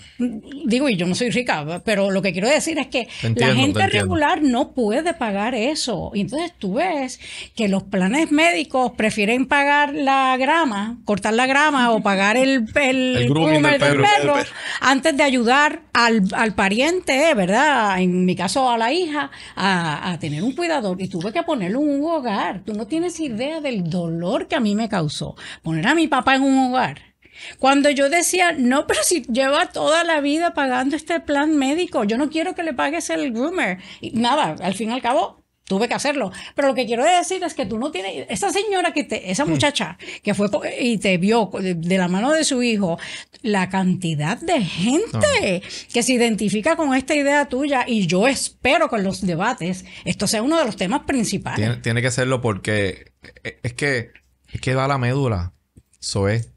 digo, y yo no soy rica, pero lo que quiero decir es que la gente regular no puede pagar eso. entonces tú ves que los planes médicos prefieren pagar la grama, cortar la grama o pagar el, el, antes de ayudar al, pariente, ¿verdad? En mi caso, a la hija, a, a tener un cuidador. Y tuve que ponerlo en un hogar. Tú no tienes idea del dolor que a mí me causó poner a mi papá en un hogar cuando yo decía, no, pero si lleva toda la vida pagando este plan médico, yo no quiero que le pagues el groomer. Y nada, al fin y al cabo, tuve que hacerlo. Pero lo que quiero decir es que tú no tienes, esa señora que te, esa mm. muchacha que fue y te vio de, la mano de su hijo, la cantidad de gente ah. que se identifica con esta idea tuya y yo espero con los debates, esto sea uno de los temas principales. Tiene, que serlo porque e, es que, es que da la médula. Eso es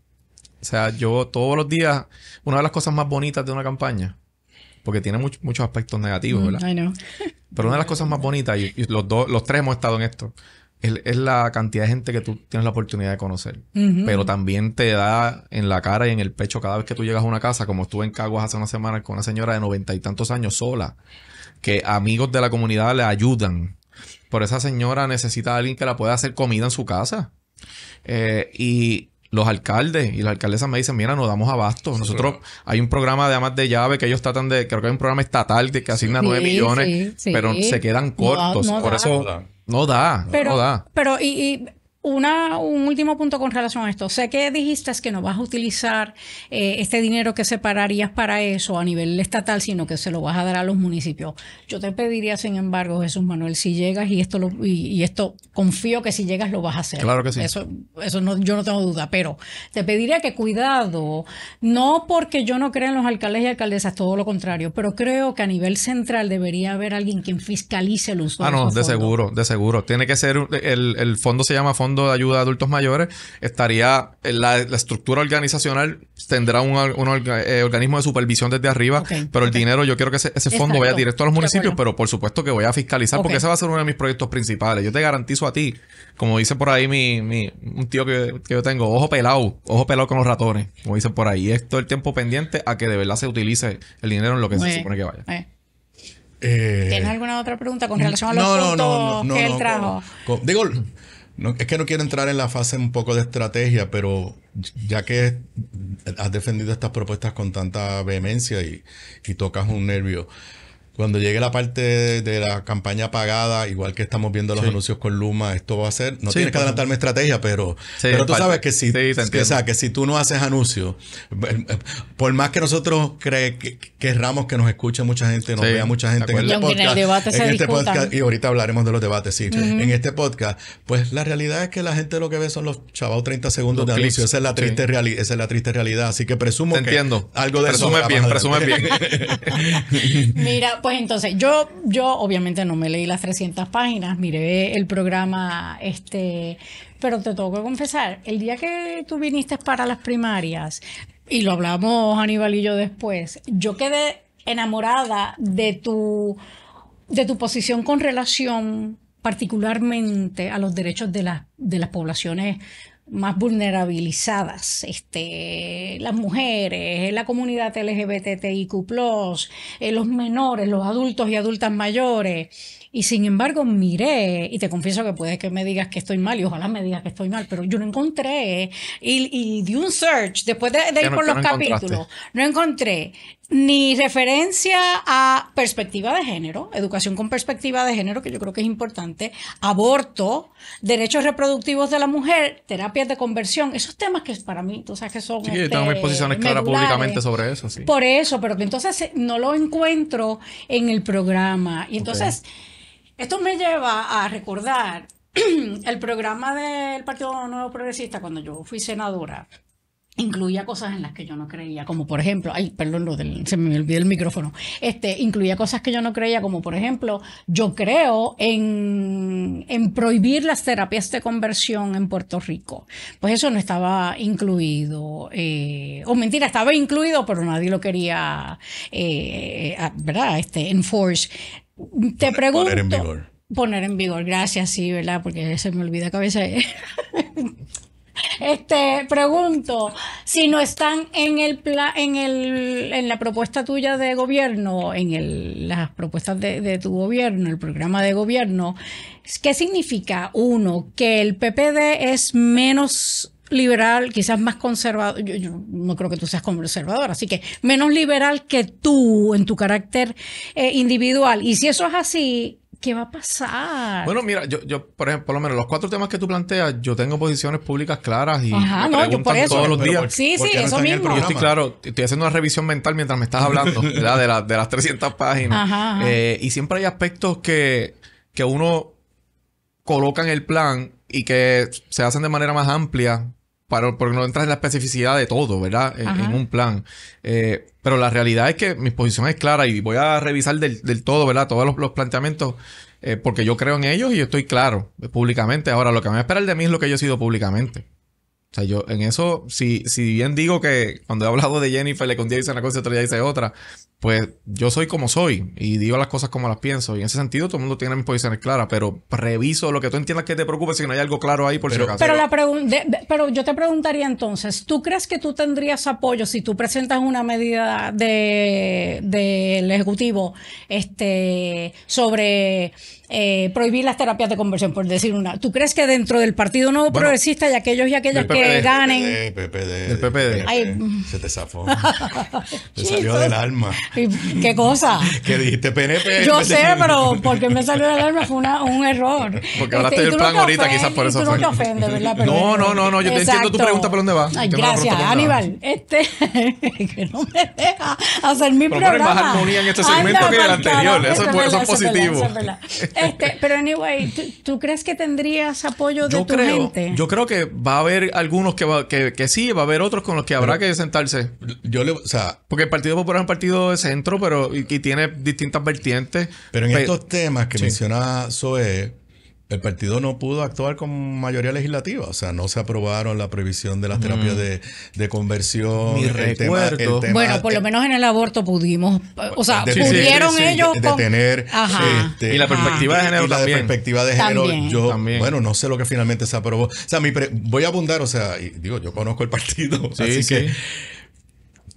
o sea, yo todos los días, una de las cosas más bonitas de una campaña, porque tiene muchos aspectos negativos, mm, ¿verdad? Pero una de las cosas más bonitas, y, los, dos, los tres hemos estado en esto, es, la cantidad de gente que tú tienes la oportunidad de conocer. Pero también te da en la cara y en el pecho cada vez que tú llegas a una casa, como estuve en Caguas hace una semana con una señora de noventa y tantos años sola, que amigos de la comunidad le ayudan. Pero esa señora necesita a alguien que la pueda hacer comida en su casa. Eh, y los alcaldes y las alcaldesas me dicen, mira, nos damos abasto. Nosotros, hay un programa de amas de llave que ellos tratan de, creo que hay un programa estatal de que asigna nueve millones, pero se quedan cortos. por eso no da, pero, no da. Pero, y, y una, un último punto con relación a esto. Sé que dijiste que no vas a utilizar eh, este dinero que separarías para eso a nivel estatal, sino que se lo vas a dar a los municipios. Yo te pediría, sin embargo, Jesús Manuel, si llegas y esto y, esto confío que si llegas lo vas a hacer. Claro que sí. Eso, eso no, yo no tengo duda, pero te pediría que cuidado, no porque yo no crea en los alcaldes y alcaldesas, todo lo contrario, pero creo que a nivel central debería haber alguien quien fiscalice el uso. Ah, no, de, seguro, de seguro. Tiene que ser el, el fondo se llama fondo de ayuda a adultos mayores, estaría eh, la, la estructura organizacional tendrá un, eh, organismo de supervisión desde arriba, pero el dinero, yo quiero que ese, fondo vaya directo a los municipios, pero por supuesto que voy a fiscalizar, porque ese va a ser uno de mis proyectos principales. Yo te garantizo a ti, como dice por ahí mi, un tío que, yo tengo, ojo pelado, ojo pelado con los ratones, como dice por ahí. es todo el tiempo pendiente a que de verdad se utilice el dinero en lo que se supone que vaya. Eh. ¿Tienes alguna otra pregunta con relación a los no, puntos no, no, que trajo? digo, es que no quiero entrar en la fase un poco de estrategia, pero ya que has defendido estas propuestas con tanta vehemencia y, y tocas un nervio, cuando llegue la parte de, la campaña pagada, igual que estamos viendo los anuncios con Luma, esto va a ser. No tienes que adelantar estrategia, pero, tú sabes que si, que, o que si tú no haces anuncios, eh, eh, por más que nosotros cre que, querramos que nos escuche mucha gente, nos vea mucha gente este en, el podcast, en, este podcast. Y ahorita hablaremos de los debates, sí. En este podcast, pues la realidad es que la gente lo que ve son los chavos 30 segundos de anuncios. Esa es la triste realidad. Esa es la triste realidad. Así que presumo que entiendo. algo de eso. Bien, presume bien, presume bien. Mira, pues pues entonces, yo, yo obviamente no me leí las 300 páginas, miré el programa, este, pero te tengo que confesar, el día que tú viniste para las primarias, y lo hablamos Aníbal y yo después, yo quedé enamorada de tu, de tu posición con relación particularmente a los derechos de, de las poblaciones más vulnerabilizadas, este, las mujeres, eh, la comunidad LGBTIQ, eh, los menores, los adultos y adultas mayores. Y sin embargo, miré, y te confieso que puedes que me digas que estoy mal, y ojalá me digas que estoy mal, pero yo no encontré, y, y di un search después de, ir por los capítulos, no encontré ni referencia a perspectiva de género, educación con perspectiva de género, que yo creo que es importante, aborto, derechos reproductivos de la mujer, terapias de conversión, esos temas que para mí, tú sabes que son... Sí, tengo este, mis posiciones claras públicamente sobre eso, sí. Por eso, pero que entonces eh, no lo encuentro en el programa. Y entonces, esto me lleva a recordar el programa del Partido Nuevo Progresista cuando yo fui senadora incluía cosas en las que yo no creía, como por ejemplo, ay, perdón, del, se me olvidó el micrófono, este, incluía cosas que yo no creía, como por ejemplo, yo creo en, prohibir las terapias de conversión en Puerto Rico. Pues eso no estaba incluido, eh, o mentira, estaba incluido, pero nadie lo quería, eh, ¿verdad? Este, enforce. Te pregunto... Poner en vigor. Poner en vigor, gracias, sí, ¿verdad? Porque se me olvida cabeza. Este, pregunto, si no están en el en el en la propuesta tuya de gobierno, en el, las propuestas de, tu gobierno, el programa de gobierno, ¿qué significa uno que el PPD es menos liberal, quizás más conservador, yo, no creo que tú seas conservador, así que menos liberal que tú en tu carácter eh, individual. Y si eso es así, ¿qué va a pasar? Bueno, mira, yo, yo por ejemplo, por lo menos los cuatro temas que tú planteas, yo tengo posiciones públicas claras y por eso, todos los días. sí, sí, eso mismo. yo estoy claro, estoy haciendo una revisión mental mientras me estás hablando, ¿verdad? De, las 300 páginas. Eh, y siempre hay aspectos que, que uno coloca en el plan y que se hacen de manera más amplia porque no entras en la especificidad de todo, ¿verdad? En, un plan. Eh, pero la realidad es que mi posición es clara y voy a revisar del, todo, ¿verdad? Todos los, planteamientos, eh, porque yo creo en ellos y estoy claro eh, públicamente. Ahora, lo que van a esperar de mí es lo que yo he sido públicamente. O sea, yo en eso, si, si bien digo que cuando he hablado de Jennifer, le conté dice una cosa y otra día dice otra, pues yo soy como soy y digo las cosas como las pienso. Y en ese sentido, todo el mundo tiene mis posiciones claras, pero reviso lo que tú entiendas que te preocupe si no hay algo claro ahí por pero, si Pero, pero yo te preguntaría entonces, ¿tú crees que tú tendrías apoyo si tú presentas una medida del Ejecutivo este, sobre eh, prohibir las terapias de conversión, por decir una. ¿Tú crees que dentro del Partido Nuevo Progresista y aquellos y aquellas que ganen... El PPD, se mm. te zafó. te salió del alma. ¿Qué cosa? qué dijiste PNP. Yo sé, pero porque me salió del alma fue un error. Porque hablaste este, del plan ahorita, quizás por eso No, no, no, no, yo te entiendo tu pregunta por dónde va. gracias, Aníbal. Este, que no me deja hacer mi Pero programa. Pero más armonía en este segmento que en el anterior. Eso, es positivo. Este, pero anyway, ¿tú, crees que tendrías apoyo de tu gente? Yo creo que va a haber algunos que, que, sí, va a haber otros con los que habrá que sentarse. Yo le, sea, porque el Partido Popular es un partido de centro, pero y, tiene distintas vertientes. Pero en estos temas que menciona mencionaba Zoe, el partido no pudo actuar con mayoría legislativa, o sea, no se aprobaron la previsión de las terapias de, conversión. Ni el bueno, por lo menos en el aborto pudimos, o sea, pudieron ellos de, este, y la perspectiva de género y la perspectiva de género, yo bueno, no sé lo que finalmente se aprobó. O sea, voy a abundar, o sea, digo, yo conozco el partido, así que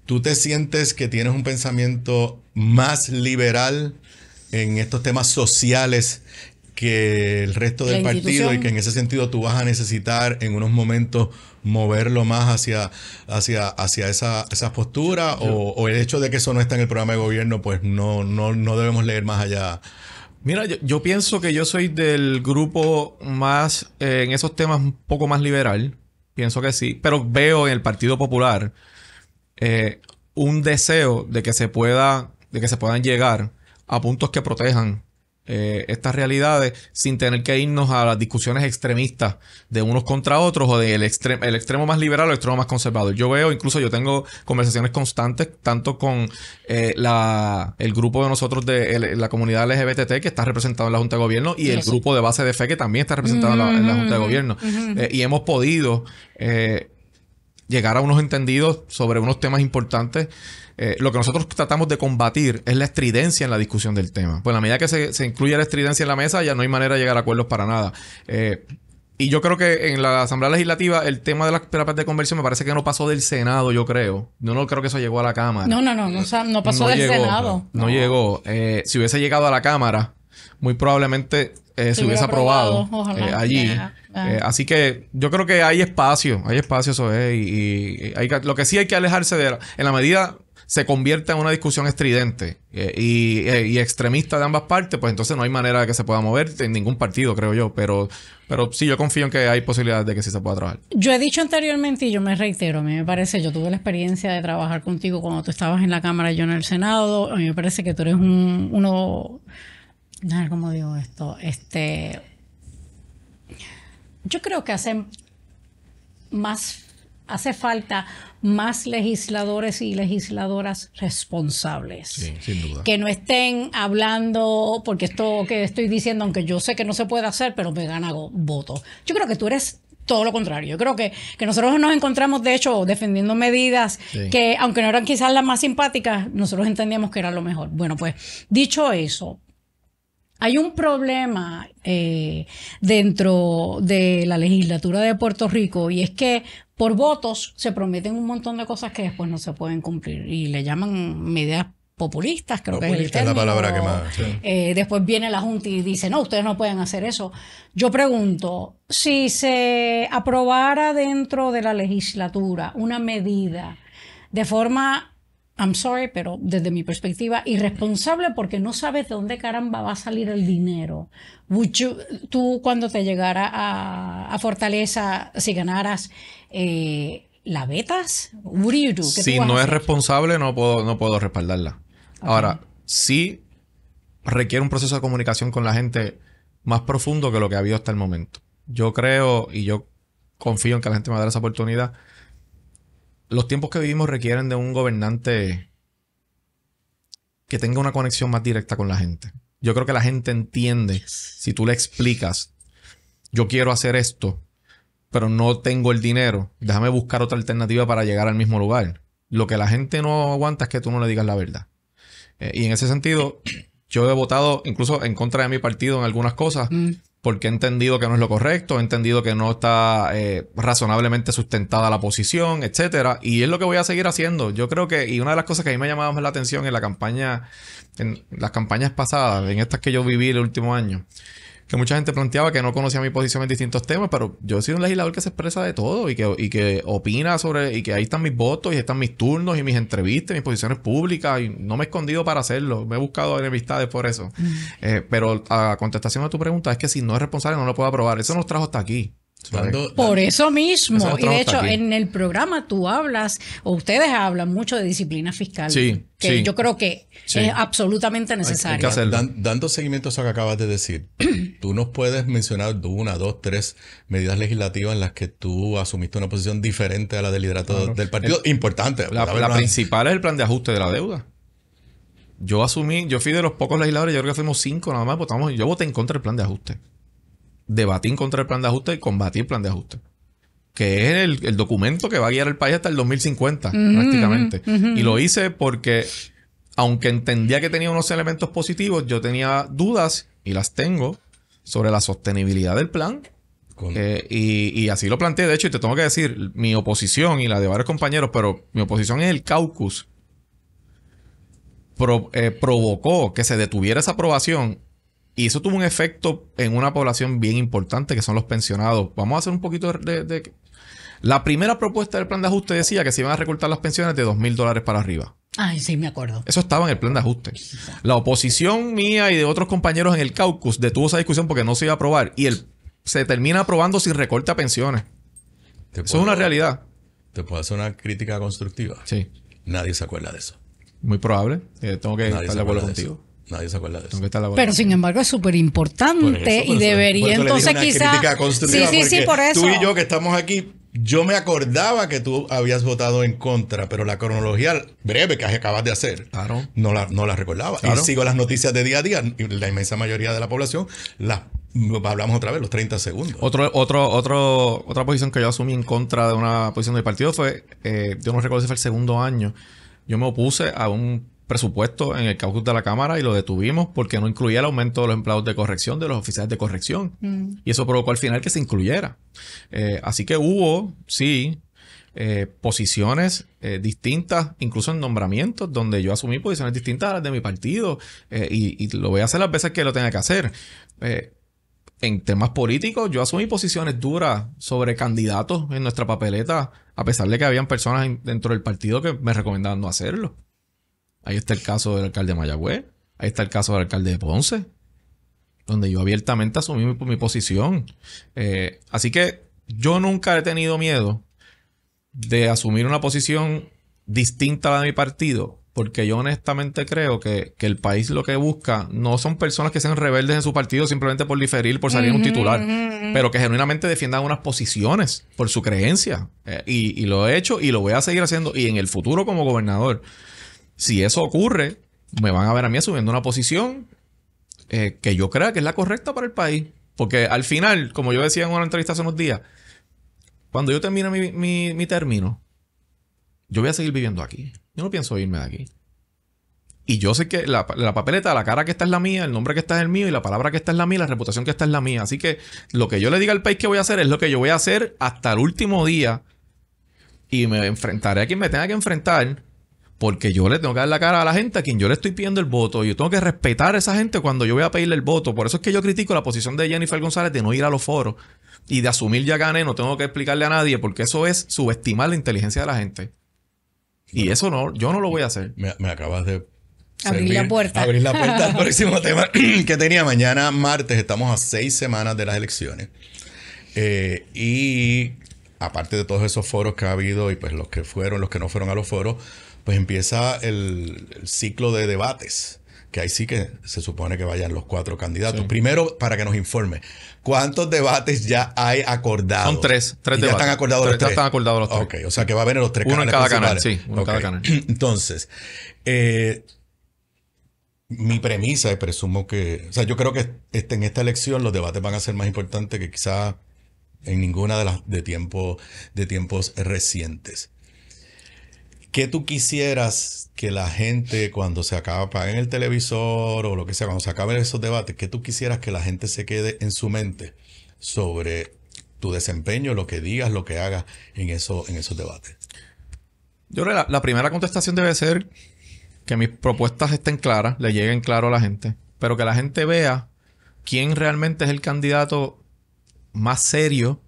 tú te sientes que tienes un pensamiento más liberal en estos temas sociales que el resto del partido y que en ese sentido tú vas a necesitar en unos momentos moverlo más hacia, hacia, hacia esa, postura o, el hecho de que eso no está en el programa de gobierno, pues no, no, debemos leer más allá. Mira, yo, pienso que yo soy del grupo más, eh, en esos temas un poco más liberal, pienso que sí, pero veo en el Partido Popular eh, un deseo de que se pueda, de que se puedan llegar a puntos que protejan eh, estas realidades sin tener que irnos a las discusiones extremistas de unos contra otros o del el extremo más liberal o el extremo más conservador. Yo veo, incluso yo tengo conversaciones constantes tanto con eh, la, el grupo de nosotros de la comunidad LGBT que está representado en la Junta de Gobierno y el grupo de base de fe que también está representado en, la, Junta de Gobierno. Eh, y hemos podido... Eh, llegar a unos entendidos sobre unos temas importantes. Eh, lo que nosotros tratamos de combatir es la estridencia en la discusión del tema. Pues a medida que se, se incluye la estridencia en la mesa, ya no hay manera de llegar a acuerdos para nada. Eh, y yo creo que en la Asamblea Legislativa el tema de las terapias de conversión me parece que no pasó del Senado, yo creo. No, no creo que eso llegó a la Cámara. No, no, no, no, pasó del Senado. No, llegó. Eh, si hubiese llegado a la Cámara, muy probablemente eh, se hubiese aprobado, eh, allí. Eh, así que yo creo que hay espacio, hay espacio, eso es. Y, lo que sí hay que alejarse de, en la medida se convierte en una discusión estridente y, extremista de ambas partes, pues entonces no hay manera de que se pueda mover en ningún partido, creo yo. Pero, pero sí, yo confío en que hay posibilidades de que sí se pueda trabajar. Yo he dicho anteriormente y yo me reitero, a mí me parece, yo tuve la experiencia de trabajar contigo cuando tú estabas en la Cámara y yo en el Senado, a mí me parece que tú eres un, uno cómo digo esto. Este. Yo creo que hace más. Hace falta más legisladores y legisladoras responsables. Que no estén hablando, porque esto que estoy diciendo, aunque yo sé que no se puede hacer, pero me gana voto. Yo creo que tú eres todo lo contrario. Yo creo que, que, nosotros nos encontramos, de hecho, defendiendo medidas que, aunque no eran quizás las más simpáticas, nosotros entendíamos que era lo mejor. Bueno, pues dicho eso, hay un problema eh, dentro de la legislatura de Puerto Rico y es que por votos se prometen un montón de cosas que después no se pueden cumplir y le llaman medidas populistas, creo que es, la palabra que más. Eh, después viene la Junta y dice, no, ustedes no pueden hacer eso. Yo pregunto, si se aprobara dentro de la legislatura una medida de forma I'm sorry, pero desde mi perspectiva, irresponsable porque no sabes de dónde caramba va a salir el dinero. tú cuando te llegara a, Fortaleza, si ganaras, eh, ¿la vetas? Si no es responsable, no puedo, no puedo respaldarla. Ahora, sí requiere un proceso de comunicación con la gente más profundo que lo que ha habido hasta el momento. Yo creo y yo confío en que la gente me va a dar esa oportunidad los tiempos que vivimos requieren de un gobernante que tenga una conexión más directa con la gente. Yo creo que la gente entiende si tú le explicas, yo quiero hacer esto, pero no tengo el dinero, déjame buscar otra alternativa para llegar al mismo lugar. Lo que la gente no aguanta es que tú no le digas la verdad. Eh, y en ese sentido, yo he votado incluso en contra de mi partido en algunas cosas. Mm porque he entendido que no es lo correcto, he entendido que no está eh, razonablemente sustentada la posición, etcétera, y es lo que voy a seguir haciendo. Yo creo que y una de las cosas que a mí me ha llamado más la atención en la campaña en las campañas pasadas, en estas que yo viví el último año, que mucha gente planteaba que no conocía mi posición en distintos temas, pero yo sido un legislador que se expresa de todo y que, y que opina sobre, y que ahí están mis votos y están mis turnos y mis entrevistas, mis posiciones públicas, y no me he escondido para hacerlo, me he buscado enemistades por eso. Mm. Eh, pero a contestación a tu pregunta es que si no es responsable no lo puedo aprobar, eso nos trajo hasta aquí. Por eso mismo. Y de hecho, en el programa tú hablas, o ustedes hablan mucho de disciplina fiscal. Que yo creo que es absolutamente necesario. dando seguimiento a eso que acabas de decir, tú nos puedes mencionar una, dos, tres medidas legislativas en las que tú asumiste una posición diferente a la del liderato del partido. Importante. La, principal es el plan de ajuste de la deuda. Yo asumí, yo fui de los pocos legisladores, yo creo que fuimos cinco nada más, votamos, yo voté en contra del plan de ajuste debatir contra el plan de ajuste y combatir el plan de ajuste. Que es el, documento que va a guiar el país hasta el 2050, prácticamente. Y lo hice porque, aunque entendía que tenía unos elementos positivos, yo tenía dudas, y las tengo, sobre la sostenibilidad del plan. Eh, y, así lo planteé. De hecho, y te tengo que decir, mi oposición y la de varios compañeros, pero mi oposición es el caucus, eh, provocó que se detuviera esa aprobación y eso tuvo un efecto en una población bien importante que son los pensionados. Vamos a hacer un poquito de... La primera propuesta del plan de ajuste decía que se iban a recortar las pensiones de dos mil dólares para arriba. Ay, sí, me acuerdo. Eso estaba en el plan de ajuste. La oposición mía y de otros compañeros en el caucus detuvo esa discusión porque no se iba a aprobar. Y el, se termina aprobando sin recorte a pensiones. eso es una realidad. Te puedo hacer una crítica constructiva. Sí. Nadie se acuerda de eso. Muy probable. Eh, tengo que estar de acuerdo contigo. Nadie se acuerda de eso. Pero sin embargo es súper importante y debería entonces quizás... Sí, sí, sí, por eso. Tú y yo que estamos aquí, yo me acordaba que tú habías votado en contra, pero la cronología breve que acabas de hacer, no, la, no la recordaba. Y sigo las noticias de día a día y la inmensa mayoría de la población las hablamos otra vez, los 30 segundos. Otro, otro, otro, otra posición que yo asumí en contra de una posición del partido fue, eh, yo no recuerdo si fue el segundo año, yo me opuse a un presupuesto en el caucus de la Cámara y lo detuvimos porque no incluía el aumento de los empleados de corrección, de los oficiales de corrección. Mm. Y eso provocó al final que se incluyera. Eh, así que hubo, sí, eh, posiciones eh, distintas, incluso en nombramientos, donde yo asumí posiciones distintas a las de mi partido y, y, lo voy a hacer las veces que lo tenga que hacer. en temas políticos, yo asumí posiciones duras sobre candidatos en nuestra papeleta, a pesar de que habían personas dentro del partido que me recomendaban no hacerlo. Ahí está el caso del alcalde de Mayagüez. Ahí está el caso del alcalde de Ponce. Donde yo abiertamente asumí mi, posición. Eh, así que yo nunca he tenido miedo de asumir una posición distinta a la de mi partido. Porque yo honestamente creo que, que el país lo que busca no son personas que sean rebeldes en su partido simplemente por diferir, por salir un titular, pero que genuinamente defiendan unas posiciones por su creencia. Eh, y lo he hecho y lo voy a seguir haciendo. Y en el futuro como gobernador, si eso ocurre, me van a ver a mí asumiendo una posición eh, que yo crea que es la correcta para el país. Porque al final, como yo decía en una entrevista hace unos días, cuando yo termine mi, término, yo voy a seguir viviendo aquí. Yo no pienso irme de aquí. Y yo sé que la, la, papeleta, la cara que está es la mía, el nombre que está es el mío y la palabra que está es la mía, la reputación que está es la mía. Así que lo que yo le diga al país que voy a hacer es lo que yo voy a hacer hasta el último día. Y me enfrentaré a quien me tenga que enfrentar porque yo le tengo que dar la cara a la gente a quien yo le estoy pidiendo el voto. Yo tengo que respetar a esa gente cuando yo voy a pedirle el voto. Por eso es que yo critico la posición de Jennifer González de no ir a los foros y de asumir ya gané, no tengo que explicarle a nadie, porque eso es subestimar la inteligencia de la gente. Y eso no, yo no lo voy a hacer. Me, acabas de abrir la puerta. Abrir la puerta al próximo tema que tenía mañana, martes. Estamos a seis semanas de las elecciones. Eh, y aparte de todos esos foros que ha habido y pues los que fueron, los que no fueron a los foros, pues empieza el, ciclo de debates que ahí sí que se supone que vayan los cuatro candidatos. Primero, para que nos informe, ¿cuántos debates ya hay acordados? Son tres, tres debates. Ya están acordados los tres. Ya están acordados los tres. Ok, o sea que va a haber los tres uno Uno en cada canal, sí, uno cada canal. Entonces, eh, mi premisa, es presumo que, o sea, yo creo que este, en esta elección los debates van a ser más importantes que quizá en ninguna de las de, tiempos de tiempos recientes. ¿Qué tú quisieras que la gente cuando se acaba, en el televisor o lo que sea, cuando se acaben esos debates, qué tú quisieras que la gente se quede en su mente sobre tu desempeño, lo que digas, lo que hagas en, eso, en esos debates? Yo creo que la, la primera contestación debe ser que mis propuestas estén claras, le lleguen claro a la gente, pero que la gente vea quién realmente es el candidato más serio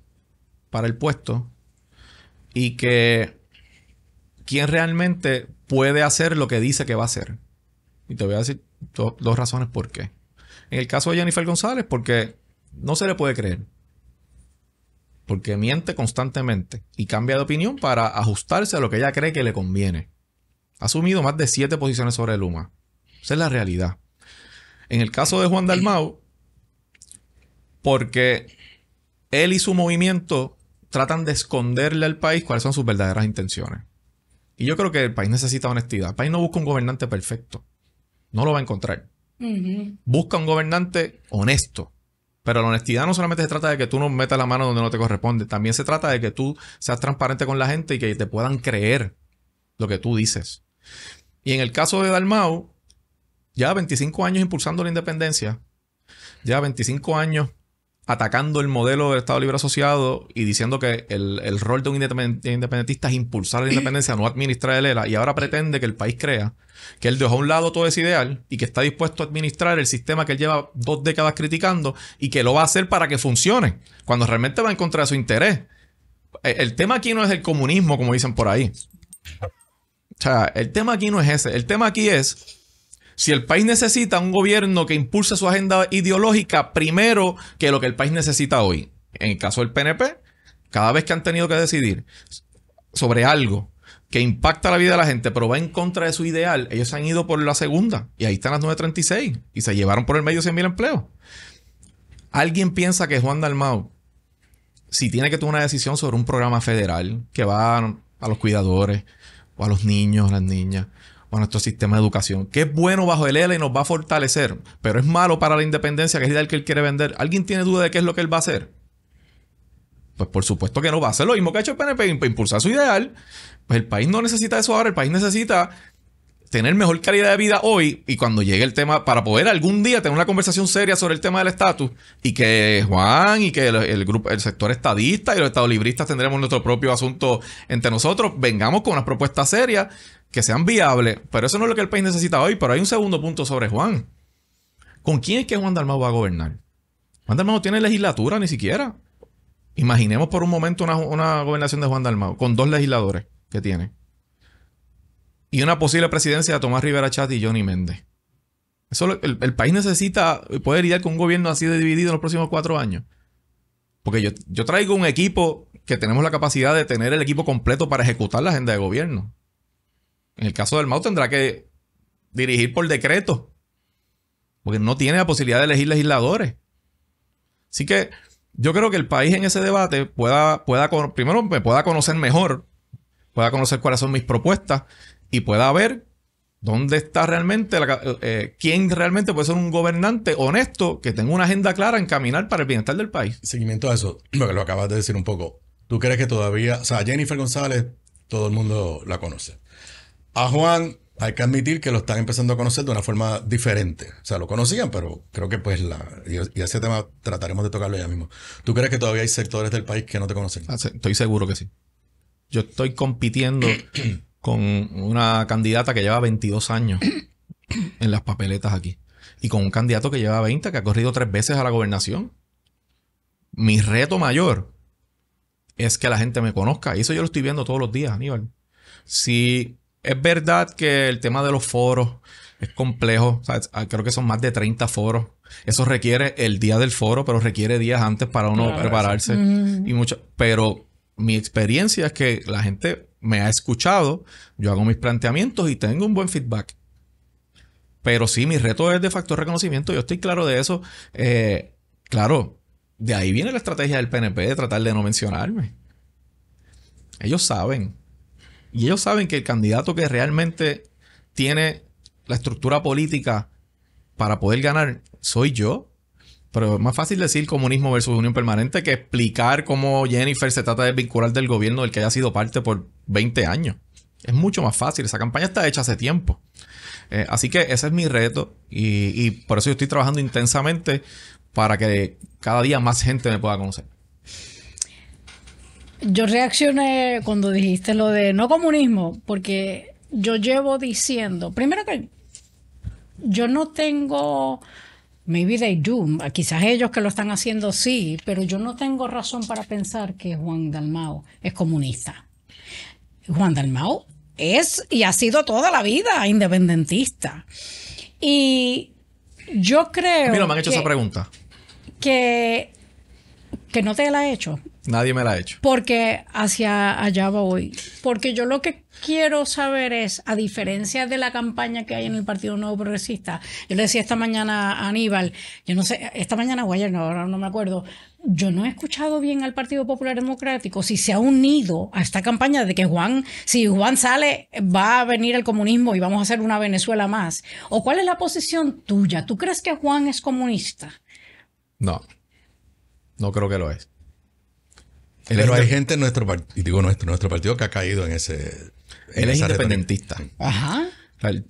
para el puesto y que ¿quién realmente puede hacer lo que dice que va a hacer? Y te voy a decir dos razones por qué. En el caso de Jennifer González, porque no se le puede creer. Porque miente constantemente y cambia de opinión para ajustarse a lo que ella cree que le conviene. Ha asumido más de siete posiciones sobre Luma. Esa es la realidad. En el caso de Juan Dalmau, porque él y su movimiento tratan de esconderle al país cuáles son sus verdaderas intenciones. Y yo creo que el país necesita honestidad. El país no busca un gobernante perfecto. No lo va a encontrar. Busca un gobernante honesto. Pero la honestidad no solamente se trata de que tú no metas la mano donde no te corresponde, también se trata de que tú seas transparente con la gente y que te puedan creer lo que tú dices. Y en el caso de Dalmau, ya 25 años impulsando la independencia, ya 25 años atacando el modelo del Estado Libre Asociado y diciendo que el, rol de un independentista es impulsar la independencia, no administrar el ELA, y ahora pretende que el país crea que él dejó a un lado todo ese ideal y que está dispuesto a administrar el sistema que él lleva dos décadas criticando y que lo va a hacer para que funcione, cuando realmente va en contra de su interés. E, el tema aquí no es el comunismo, como dicen por ahí. O sea, el tema aquí no es ese. El tema aquí es si el país necesita un gobierno que impulse su agenda ideológica primero que lo que el país necesita hoy. En el caso del PNP, cada vez que han tenido que decidir sobre algo que impacta la vida de la gente, pero va en contra de su ideal, ellos han ido por la segunda. Y ahí están las 936. Y se llevaron por el medio 100.000 empleos. ¿Alguien piensa que Juan Dalmau, si tiene que tomar una decisión sobre un programa federal que va a los cuidadores o a los niños, a las niñas, nuestro sistema de educación, que es bueno bajo el L y nos va a fortalecer, pero es malo para la independencia, que es ideal que él quiere vender. ¿Alguien tiene duda de qué es lo que él va a hacer? Pues por supuesto que no va a hacer lo mismo que ha hecho el PNP, impulsar su ideal. Pues el país no necesita eso ahora, el país necesita tener mejor calidad de vida hoy y cuando llegue el tema, para poder algún día tener una conversación seria sobre el tema del estatus y que Juan y que el, grupo, el sector estadista y los estadolibristas tendremos nuestro propio asunto entre nosotros, vengamos con unas propuestas serias que sean viables, pero eso no es lo que el país necesita hoy. Pero hay un segundo punto sobre Juan. ¿Con quién es que Juan Dalmau va a gobernar? Juan Dalmau tiene legislatura ni siquiera. Imaginemos por un momento una, gobernación de Juan Dalmau con dos legisladores que tiene. Y una posible presidencia de Tomás Rivera Chat y Johnny Méndez. Eso el, país necesita poder lidiar con un gobierno así de dividido en los próximos cuatro años. Porque yo, yo traigo un equipo que tenemos la capacidad de tener el equipo completo para ejecutar la agenda de gobierno. En el caso del Mao tendrá que dirigir por decreto, porque no tiene la posibilidad de elegir legisladores. Así que yo creo que el país en ese debate pueda, pueda primero me pueda conocer mejor, pueda conocer cuáles son mis propuestas y pueda ver dónde está realmente, eh, quién realmente puede ser un gobernante honesto que tenga una agenda clara en caminar para el bienestar del país. Seguimiento a eso, lo que lo acabas de decir un poco. ¿Tú crees que todavía, o sea, Jennifer González, todo el mundo la conoce? A Juan hay que admitir que lo están empezando a conocer de una forma diferente. O sea, lo conocían, pero creo que pues la... Y ese tema trataremos de tocarlo ya mismo. ¿Tú crees que todavía hay sectores del país que no te conocen? Ah, estoy seguro que sí. Yo estoy compitiendo con una candidata que lleva 22 años en las papeletas aquí. Y con un candidato que lleva 20, que ha corrido tres veces a la gobernación. Mi reto mayor es que la gente me conozca. Y eso yo lo estoy viendo todos los días, Aníbal. Si es verdad que el tema de los foros es complejo. Ah, creo que son más de 30 foros. Eso requiere el día del foro, pero requiere días antes para uno prepararse. Y mucho, pero mi experiencia es que la gente me ha escuchado, yo hago mis planteamientos y tengo un buen feedback. Pero sí, mi reto es de factor reconocimiento, yo estoy claro de eso. Eh, claro, de ahí viene la estrategia del PNP de tratar de no mencionarme. Ellos saben. Y ellos saben que el candidato que realmente tiene la estructura política para poder ganar soy yo. Pero es más fácil decir comunismo versus unión permanente que explicar cómo Jennifer se trata de vincular del gobierno del que haya sido parte por 20 años. Es mucho más fácil. Esa campaña está hecha hace tiempo. Eh, así que ese es mi reto y, y, por eso yo estoy trabajando intensamente para que cada día más gente me pueda conocer. Yo reaccioné cuando dijiste lo de no comunismo, porque yo llevo diciendo, primero que yo no tengo, maybe they do, quizás ellos que lo están haciendo sí, pero yo no tengo razón para pensar que Juan Dalmao es comunista. Juan Dalmao es y ha sido toda la vida independentista. Y yo creo... Mira, me han hecho esa pregunta. Que, que no te la he hecho. Nadie me la ha hecho. Porque hacia allá voy. Porque yo lo que quiero saber es, a diferencia de la campaña que hay en el Partido Nuevo Progresista, yo le decía esta mañana a Aníbal, yo no sé, esta mañana o ayer, ahora no me acuerdo, yo no he escuchado bien al Partido Popular Democrático si se ha unido a esta campaña de que Juan, si Juan sale, va a venir el comunismo y vamos a hacer una Venezuela más. ¿O cuál es la posición tuya? ¿Tú crees que Juan es comunista? No, no creo que lo es pero hay gente en nuestro partido, digo nuestro, nuestro partido que ha caído en ese. él es independentista. Ajá.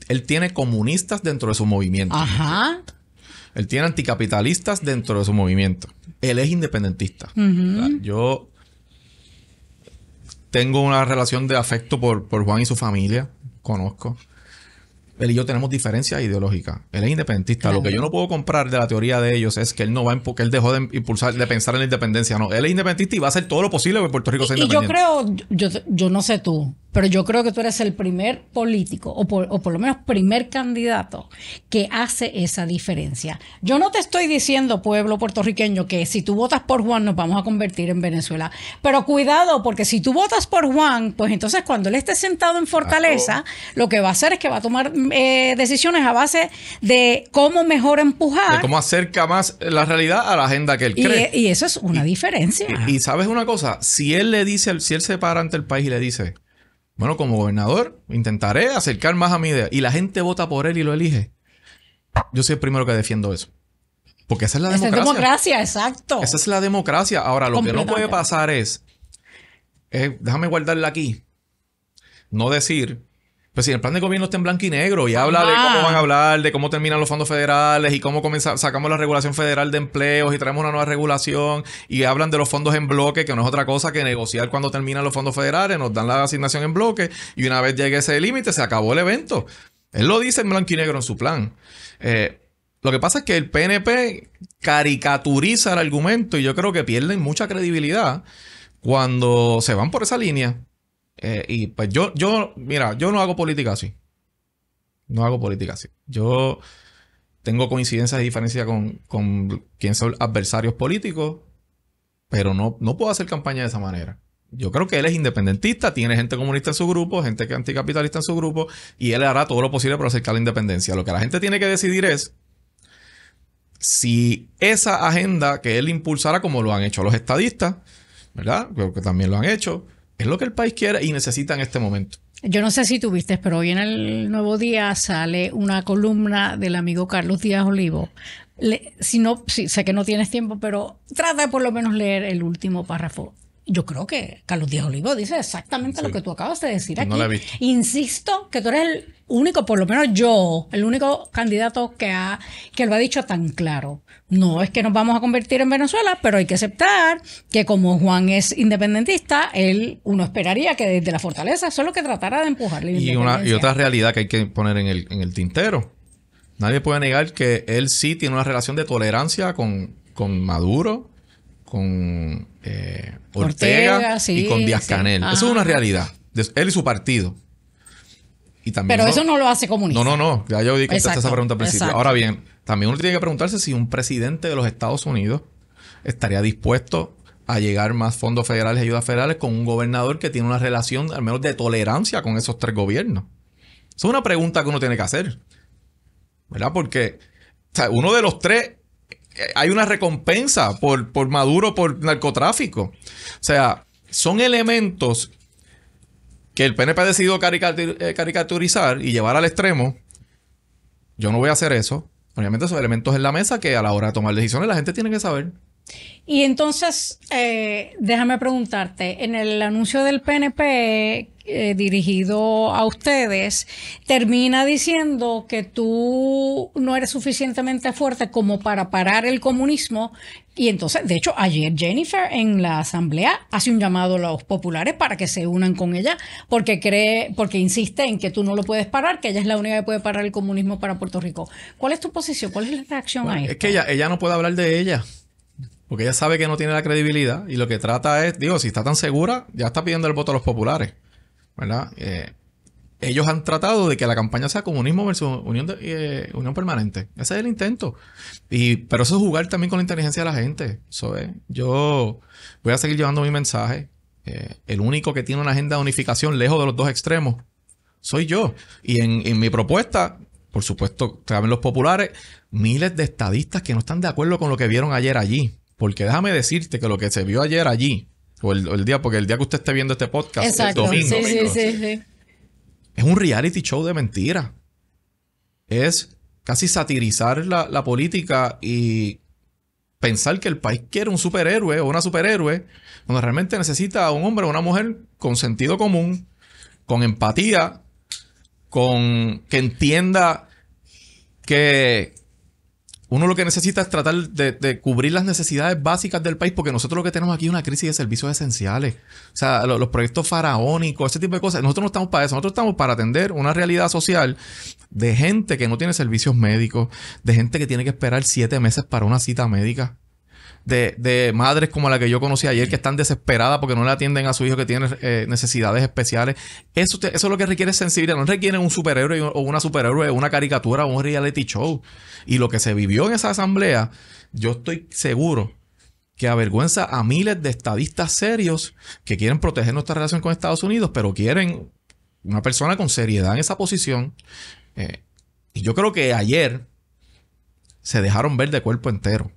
él, tiene comunistas dentro de su movimiento. Ajá. Él tiene anticapitalistas dentro de su movimiento. Él es independentista. yo tengo una relación de afecto por, por Juan y su familia. Conozco él y yo tenemos diferencias ideológicas. Él es independentista. Lo que yo no puedo comprar de la teoría de ellos es que él no va porque él dejó de impulsar, de pensar en la independencia. No, él es independentista y va a hacer todo lo posible para que Puerto Rico sea independiente. yo creo, yo no sé tú, pero yo creo que tú eres el primer político, o por, lo menos primer candidato, que hace esa diferencia. Yo no te estoy diciendo, pueblo puertorriqueño, que si tú votas por Juan nos vamos a convertir en Venezuela, pero cuidado, porque si tú votas por Juan, pues entonces cuando él esté sentado en Fortaleza, lo que va a hacer es que va a tomar eh, decisiones a base de cómo mejor empujar. De cómo acerca más la realidad a la agenda que él cree. Y, eso es una diferencia. Y, sabes una cosa, si él le dice, si él se para ante el país y le dice, bueno, como gobernador, intentaré acercar más a mi idea. Y la gente vota por él y lo elige. Yo soy el primero que defiendo eso. Porque esa es la esa la democracia, exacto. Esa es la democracia. Ahora, lo que no puede pasar es, eh, déjame guardarla aquí. No decir, pues si el plan de gobierno está en blanco y negro y habla de cómo van a hablar, de cómo terminan los fondos federales y cómo sacamos la regulación federal de empleos y traemos una nueva regulación y hablan de los fondos en bloque, que no es otra cosa que negociar cuando terminan los fondos federales, nos dan la asignación en bloque y una vez llegue ese límite se acabó el evento. Él lo dice en blanco y negro en su plan. Eh, lo que pasa es que el PNP caricaturiza el argumento y yo creo que pierden mucha credibilidad cuando se van por esa línea. Eh, y pues yo, yo, mira, yo no hago política así. No hago política así. Yo tengo coincidencias y diferencias con, con son adversarios políticos, pero no, no puedo hacer campaña de esa manera. Yo creo que él es independentista, tiene gente comunista en su grupo, gente anticapitalista en su grupo, y él hará todo lo posible para acercar la independencia. Lo que la gente tiene que decidir es si esa agenda que él impulsara como lo han hecho los estadistas, ¿verdad? Creo que también lo han hecho, es lo que el país quiere y necesita en este momento. Yo no sé si tuviste, pero hoy en el Nuevo Día sale una columna del amigo Carlos Díaz Olivo. si no, sé que no tienes tiempo, pero trata de por lo menos leer el último párrafo. Yo creo que Carlos Díaz Olivo dice exactamente lo que tú acabas de decir aquí. Insisto que tú eres el único, por lo menos yo, el único candidato que, ha, que lo ha dicho tan claro. No es que nos vamos a convertir en Venezuela, pero hay que aceptar que como Juan es independentista, él uno esperaría que desde la fortaleza solo que tratara de empujarle. Y, y otra realidad que hay que poner en el, tintero. Nadie puede negar que él sí tiene una relación de tolerancia con, con Maduro, con eh, Ortega, y con Díaz Canel. Eso es una realidad. Él y su partido. Pero eso no lo hace comunista. No, no, no. Ya yo di que esa pregunta al principio. Ahora bien, también uno tiene que preguntarse si un presidente de los Estados Unidos estaría dispuesto a llegar más fondos federales y ayudas federales con un gobernador que tiene una relación al menos de tolerancia con esos tres gobiernos. Esa es una pregunta que uno tiene que hacer. ¿Verdad? Porque uno de los tres hay una recompensa por, por Maduro por narcotráfico. O sea, son elementos que el PNP ha decidido eh, caricaturizar y llevar al extremo. Yo no voy a hacer eso. Obviamente son elementos en la mesa que a la hora de tomar decisiones la gente tiene que saber. Y entonces, eh, déjame preguntarte, en el anuncio del PNP eh, dirigido a ustedes, termina diciendo que tú no eres suficientemente fuerte como para parar el comunismo. Y entonces, de hecho, ayer Jennifer en la asamblea hace un llamado a los populares para que se unan con ella, porque cree, porque insiste en que tú no lo puedes parar, que ella es la única que puede parar el comunismo para Puerto Rico. ¿Cuál es tu posición? ¿Cuál es la reacción a esto? Es que ella, ella no puede hablar de ella. Porque ella sabe que no tiene la credibilidad y lo que trata es, digo, si está tan segura, ya está pidiendo el voto a los populares. ¿Verdad? Eh, ellos han tratado de que la campaña sea comunismo versus eh, unión, permanente. Ese es el intento. Y, pero eso es jugar también con la inteligencia de la gente. Yo voy a seguir llevando mi mensaje. Eh, el único que tiene una agenda de unificación lejos de los dos extremos soy yo. Y en, mi propuesta, por supuesto, también los populares, miles de estadistas que no están de acuerdo con lo que vieron ayer allí. Porque déjame decirte que lo que se vio ayer allí, o el, día, porque el día que usted esté viendo este podcast, es domingo. es un reality show de mentira Es casi satirizar la, política y pensar que el país quiere un superhéroe o una superhéroe, cuando realmente necesita a un hombre o una mujer con sentido común, con empatía, con que entienda que, uno lo que necesita es tratar de, cubrir las necesidades básicas del país, porque nosotros lo que tenemos aquí es una crisis de servicios esenciales. O sea, los proyectos faraónicos, ese tipo de cosas. Nosotros no estamos para eso, nosotros estamos para atender una realidad social de gente que no tiene servicios médicos, de gente que tiene que esperar siete meses para una cita médica de, madres como la que yo conocí ayer, que están desesperadas porque no le atienden a su hijo que tiene eh, necesidades especiales. Eso, eso es lo que requiere sensibilidad. No requiere un superhéroe o una superhéroe, una caricatura o un reality show. Y lo que se vivió en esa asamblea, yo estoy seguro que avergüenza a miles de estadistas serios que quieren proteger nuestra relación con Estados Unidos, pero quieren una persona con seriedad en esa posición. Eh, y yo creo que ayer se dejaron ver de cuerpo entero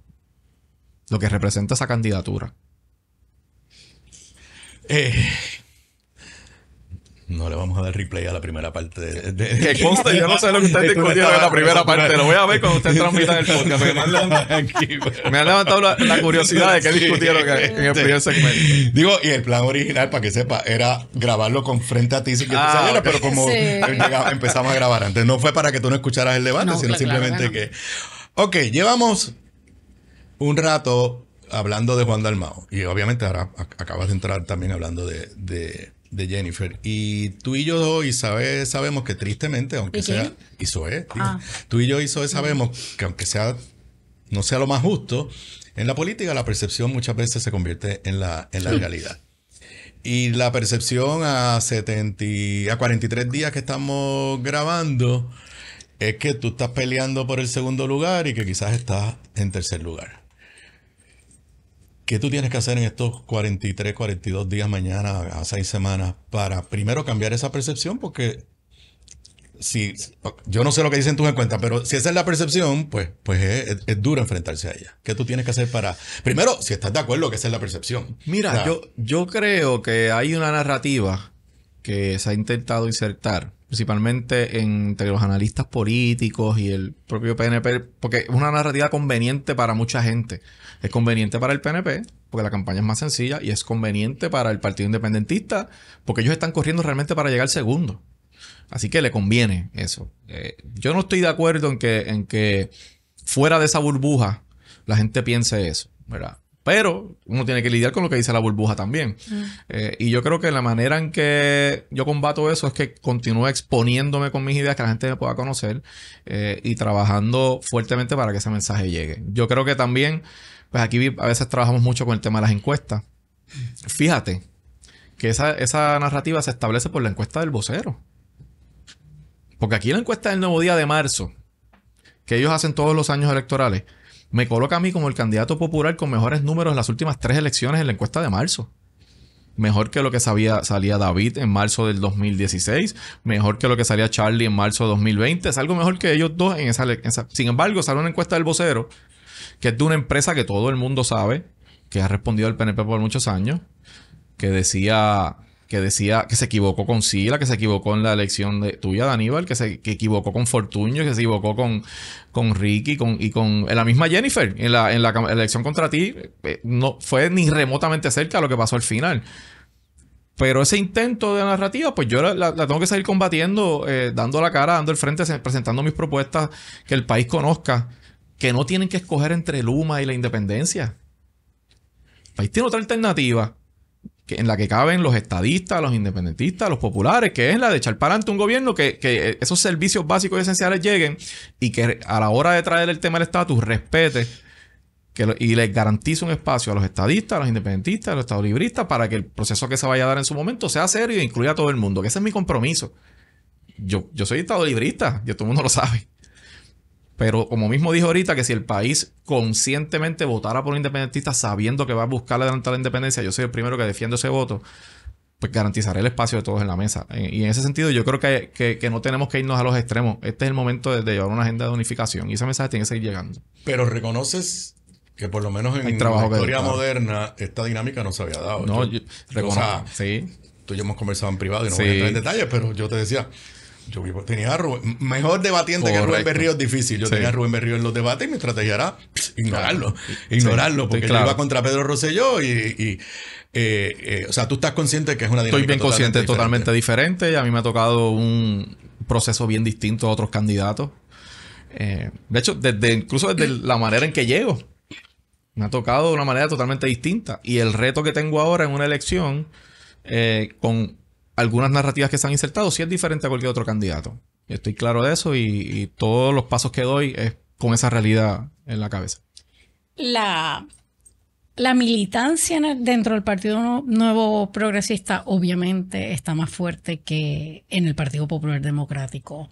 lo que representa esa candidatura. Eh, no le vamos a dar replay a la primera parte. que conste, yo no sé lo que está discutiendo en la primera parte. Lo voy a ver cuando usted transmita el podcast. Me han levantado, pues. me han levantado la, curiosidad de qué discutieron en el primer segmento. Digo, y el plan original, para que sepa, era grabarlo con frente a ti ah, pero como empezamos a grabar antes, no fue para que tú no escucharas el debate, sino simplemente que. Ok, llevamos un rato hablando de Juan Dalmao. Y obviamente ahora acabas de entrar también hablando de, Jennifer. Y tú y yo, y sabemos que tristemente, aunque sea. Y ah. Tú y yo, y sabemos que aunque sea. No sea lo más justo, en la política la percepción muchas veces se convierte en la, en la realidad. Y la percepción a, 70, a 43 días que estamos grabando es que tú estás peleando por el segundo lugar y que quizás estás en tercer lugar. ¿Qué tú tienes que hacer en estos 43, 42 días mañana a seis semanas para primero cambiar esa percepción? Porque si yo no sé lo que dicen tus cuenta, pero si esa es la percepción, pues, pues es, duro enfrentarse a ella. ¿Qué tú tienes que hacer para, primero, si estás de acuerdo que esa es la percepción? Mira, yo, yo creo que hay una narrativa que se ha intentado insertar, principalmente entre los analistas políticos y el propio PNP, porque es una narrativa conveniente para mucha gente. Es conveniente para el PNP, porque la campaña es más sencilla, y es conveniente para el Partido Independentista, porque ellos están corriendo realmente para llegar segundo. Así que le conviene eso. Eh, yo no estoy de acuerdo en que, en que fuera de esa burbuja la gente piense eso, ¿verdad? Pero uno tiene que lidiar con lo que dice la burbuja también. Ah. Eh, y yo creo que la manera en que yo combato eso es que continúo exponiéndome con mis ideas, que la gente me pueda conocer eh, y trabajando fuertemente para que ese mensaje llegue. Yo creo que también pues aquí a veces trabajamos mucho con el tema de las encuestas. Fíjate que esa, narrativa se establece por la encuesta del vocero. Porque aquí la encuesta del nuevo día de marzo, que ellos hacen todos los años electorales, me coloca a mí como el candidato popular con mejores números en las últimas tres elecciones en la encuesta de marzo. Mejor que lo que salía David en marzo del 2016, mejor que lo que salía Charlie en marzo de 2020, es algo mejor que ellos dos en esa, Sin embargo, sale una encuesta del vocero que es de una empresa que todo el mundo sabe, que ha respondido al PNP por muchos años, que decía que decía que se equivocó con Sila, que se equivocó en la elección de, tuya Aníbal, que se equivocó con fortunio que se equivocó con, con Ricky con, y con la misma Jennifer en la, en la elección contra ti. Eh, no fue ni remotamente cerca a lo que pasó al final. Pero ese intento de narrativa, pues yo la, tengo que seguir combatiendo, eh, dando la cara, dando el frente, presentando mis propuestas, que el país conozca que no tienen que escoger entre Luma y la independencia. Ahí tiene otra alternativa que, en la que caben los estadistas, los independentistas, los populares, que es la de echar para adelante un gobierno que, esos servicios básicos y esenciales lleguen y que a la hora de traer el tema del estatus respete que y les garantice un espacio a los estadistas, a los independentistas, a los estadolibristas para que el proceso que se vaya a dar en su momento sea serio e incluya a todo el mundo, que ese es mi compromiso. Yo, yo soy estadolibrista y todo el mundo lo sabe. Pero como mismo dijo ahorita, que si el país conscientemente votara por un independentista sabiendo que va a buscar adelantar la independencia, yo soy el primero que defiendo ese voto, pues garantizaré el espacio de todos en la mesa. Eh, y en ese sentido yo creo que, no tenemos que irnos a los extremos. Este es el momento de, llevar una agenda de unificación y ese mensaje tiene que seguir llegando. Pero reconoces que por lo menos en la historia moderna esta dinámica no se había dado. No, reconozco. sí. Tú y yo hemos conversado en privado y no voy a entrar en detalles, pero yo te decía, yo tenía a Rubén, mejor debatiente que Rubén Berrío es difícil. Yo tenía a Rubén Berrío en los debates y mi estrategia era ignorarlo, ignorarlo, porque iba contra Pedro Rosselló y, eh, eh, o sea, tú estás consciente que es una dinámica Estoy bien consciente, totalmente diferente. a mí me ha tocado un proceso bien distinto a otros candidatos. Eh, de hecho, desde, incluso desde la manera en que llego, me ha tocado de una manera totalmente distinta. Y el reto que tengo ahora en una elección, con algunas narrativas que se han insertado, sí es diferente a cualquier otro candidato. Estoy claro de eso y, todos los pasos que doy es con esa realidad en la cabeza. La, la militancia dentro del Partido Nuevo Progresista obviamente está más fuerte que en el Partido Popular Democrático.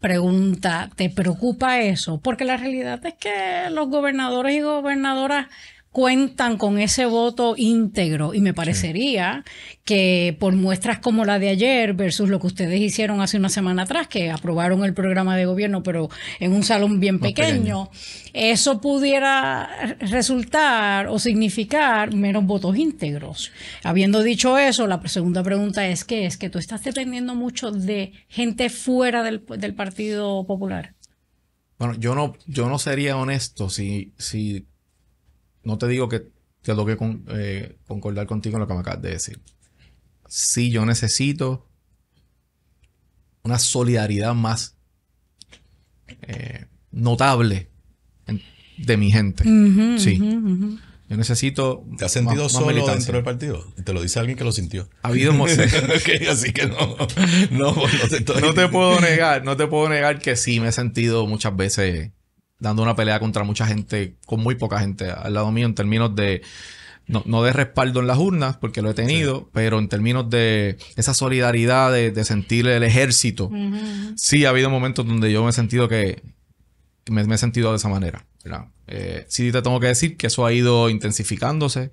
Pregunta, ¿te preocupa eso? Porque la realidad es que los gobernadores y gobernadoras cuentan con ese voto íntegro y me parecería que por muestras como la de ayer versus lo que ustedes hicieron hace una semana atrás, que aprobaron el programa de gobierno pero en un salón bien pequeño, eso pudiera resultar o significar menos votos íntegros. Habiendo dicho eso, la segunda pregunta es que es que tú estás dependiendo mucho de gente fuera del, Partido Popular. Bueno, yo no, yo no sería honesto si, si no te digo que lo que eh, concordar contigo en lo que me acabas de decir. Sí, yo necesito una solidaridad más eh, notable de mi gente. sí. Yo necesito. ¿Te has sentido solo dentro del partido? Te lo dice alguien que lo sintió. Ha habido okay, así que no. no pues, te puedo negar, no te puedo negar que sí me he sentido muchas veces dando una pelea contra mucha gente, con muy poca gente al lado mío en términos de, no, de respaldo en las urnas, porque lo he tenido, pero en términos de esa solidaridad, de, sentir el ejército, sí ha habido momentos donde yo me he sentido que, me, he sentido de esa manera. Eh, sí te tengo que decir que eso ha ido intensificándose.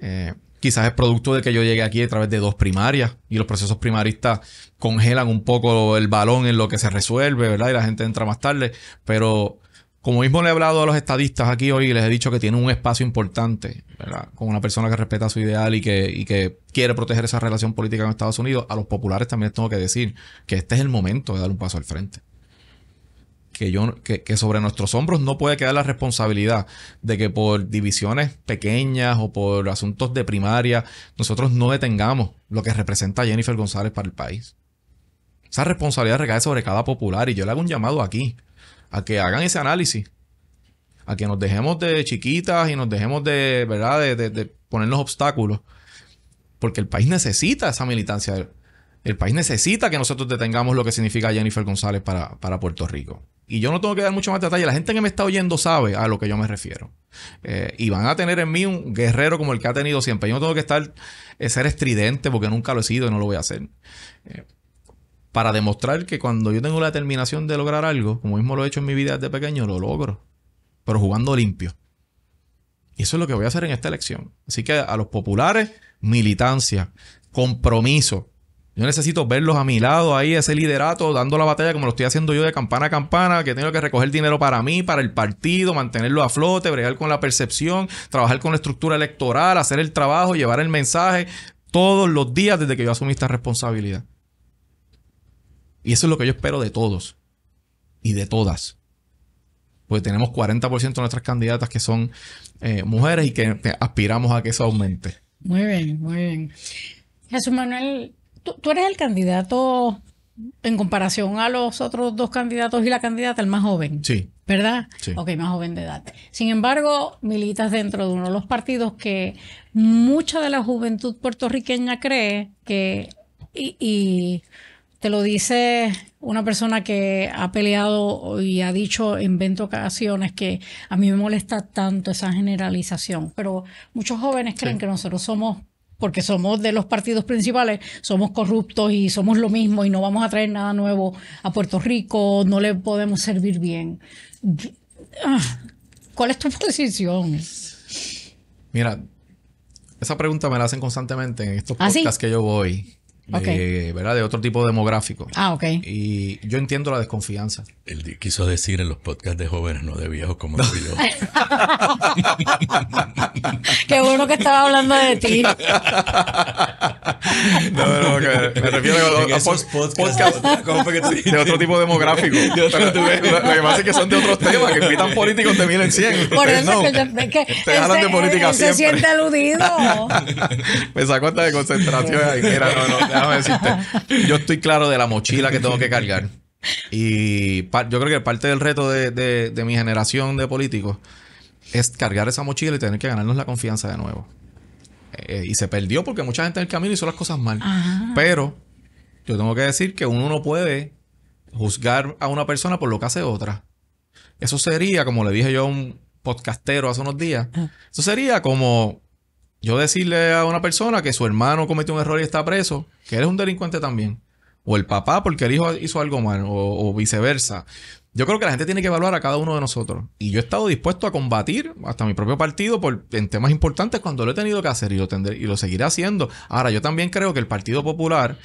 Eh, quizás es producto de que yo llegué aquí a través de dos primarias y los procesos primaristas congelan un poco el balón en lo que se resuelve, ¿verdad? Y la gente entra más tarde, pero como mismo le he hablado a los estadistas aquí hoy y les he dicho que tiene un espacio importante, ¿verdad? Con una persona que respeta su ideal y que, que quiere proteger esa relación política con Estados Unidos, a los populares también les tengo que decir que este es el momento de dar un paso al frente. Que, yo, que, que, sobre nuestros hombros no puede quedar la responsabilidad de que por divisiones pequeñas o por asuntos de primaria nosotros no detengamos lo que representa Jennifer González para el país. Esa responsabilidad recae sobre cada popular y yo le hago un llamado aquí a que hagan ese análisis. A que nos dejemos de chiquitas y nos dejemos de, ¿verdad? De, de, ponernos obstáculos. Porque el país necesita esa militancia. El país necesita que nosotros detengamos lo que significa Jennifer González para, Puerto Rico. Y yo no tengo que dar mucho más detalle. La gente que me está oyendo sabe a lo que yo me refiero. Eh, y van a tener en mí un guerrero como el que ha tenido siempre. Yo no tengo que estar, eh, ser estridente porque nunca lo he sido y no lo voy a hacer. Eh, para demostrar que cuando yo tengo la determinación de lograr algo, como mismo lo he hecho en mi vida desde pequeño, lo logro, pero jugando limpio. Y eso es lo que voy a hacer en esta elección. Así que a los populares, militancia, compromiso. Yo necesito verlos a mi lado ahí, ese liderato, dando la batalla como lo estoy haciendo yo de campana a campana, que tengo que recoger dinero para mí, para el partido, mantenerlo a flote, bregar con la percepción, trabajar con la estructura electoral, hacer el trabajo, llevar el mensaje, todos los días desde que yo asumí esta responsabilidad. Y eso es lo que yo espero de todos y de todas. Porque tenemos 40% de nuestras candidatas que son eh, mujeres y que aspiramos a que eso aumente. Muy bien, muy bien. Jesús Manuel, tú, eres el candidato en comparación a los otros dos candidatos y la candidata, el más joven. Sí. ¿Verdad? Sí. Ok, más joven de edad. Sin embargo, militas dentro de uno de los partidos que mucha de la juventud puertorriqueña cree que. y te lo dice una persona que ha peleado y ha dicho en 20 ocasiones que a mí me molesta tanto esa generalización, pero muchos jóvenes creen que nosotros somos porque somos de los partidos principales, somos corruptos y somos lo mismo y no vamos a traer nada nuevo a Puerto Rico, no le podemos servir bien. Ah, ¿Cuál es tu posición? Mira, esa pregunta me la hacen constantemente en estos ¿Ah, podcasts que yo voy. Eh, de otro tipo demográfico. Ah, Y yo entiendo la desconfianza. Él quiso decir en los podcasts de jóvenes, no de viejos como tú y yo. Qué bueno que estaba hablando de ti. no, no, que me refiero a, los podcasts de otro tipo demográfico. lo, que pasa es que son de otros temas, que invitan políticos de mil en cien. Por eso que, yo, que te de política se siente aludido. me sacó hasta de concentración. Ahí. no, no, yo estoy claro de la mochila que tengo que cargar. Y yo creo que parte del reto de, mi generación de políticos es cargar esa mochila y tener que ganarnos la confianza de nuevo. Eh, eh, y se perdió porque mucha gente en el camino hizo las cosas mal. Pero yo tengo que decir que uno no puede juzgar a una persona por lo que hace otra. Eso sería, como le dije yo a un podcastero hace unos días, ah. eso sería como yo decirle a una persona que su hermano cometió un error y está preso, que eres un delincuente también. O el papá porque el hijo hizo algo mal, o, viceversa. Yo creo que la gente tiene que evaluar a cada uno de nosotros. Y yo he estado dispuesto a combatir hasta mi propio partido por, en temas importantes cuando lo he tenido que hacer y lo, y lo seguiré haciendo. Ahora, yo también creo que el Partido Popular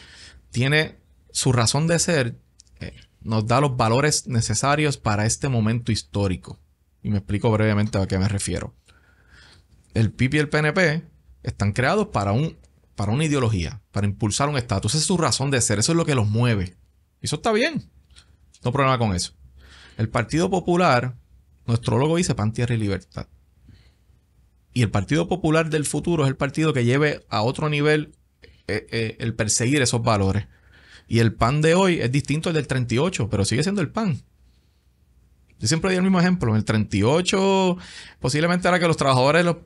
tiene su razón de ser, eh, nos da los valores necesarios para este momento histórico. Y me explico brevemente a qué me refiero el PIB y el PNP están creados para, un, para una ideología, para impulsar un estatus. Esa es su razón de ser, eso es lo que los mueve. Eso está bien. No problema con eso. El Partido Popular, nuestro logo dice pan, tierra y libertad. Y el Partido Popular del futuro es el partido que lleve a otro nivel eh, eh, el perseguir esos valores. Y el pan de hoy es distinto al del 38, pero sigue siendo el pan. Yo siempre di el mismo ejemplo. En el 38, posiblemente era que los trabajadores los,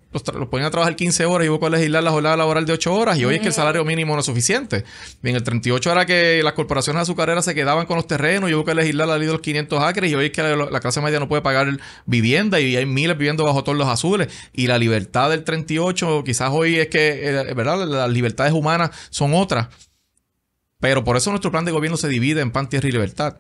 ponían a trabajar 15 horas y hubo que legislar la jornada laboral de 8 horas. Y hoy es que el salario mínimo no es suficiente. bien en el 38 era que las corporaciones azucareras se quedaban con los terrenos y hubo que legislar la ley de los 500 acres. Y hoy es que la, clase media no puede pagar vivienda y hay miles viviendo bajo todos los azules. Y la libertad del 38, quizás hoy es que, eh, ¿verdad? Las libertades humanas son otras. Pero por eso nuestro plan de gobierno se divide en pan, tierra y libertad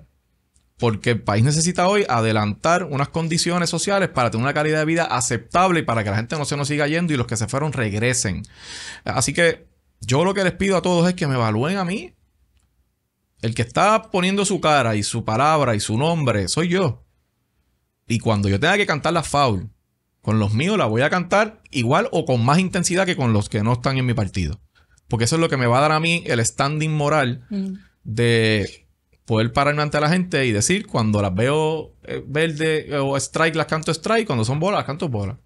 porque el país necesita hoy adelantar unas condiciones sociales para tener una calidad de vida aceptable y para que la gente no se nos siga yendo y los que se fueron regresen. Así que yo lo que les pido a todos es que me evalúen a mí. El que está poniendo su cara y su palabra y su nombre soy yo. Y cuando yo tenga que cantar la FAUL, con los míos, la voy a cantar igual o con más intensidad que con los que no están en mi partido. Porque eso es lo que me va a dar a mí el standing moral mm. de poder pararme ante la gente y decir cuando las veo eh, verde o strike las canto strike, cuando son bolas canto bolas.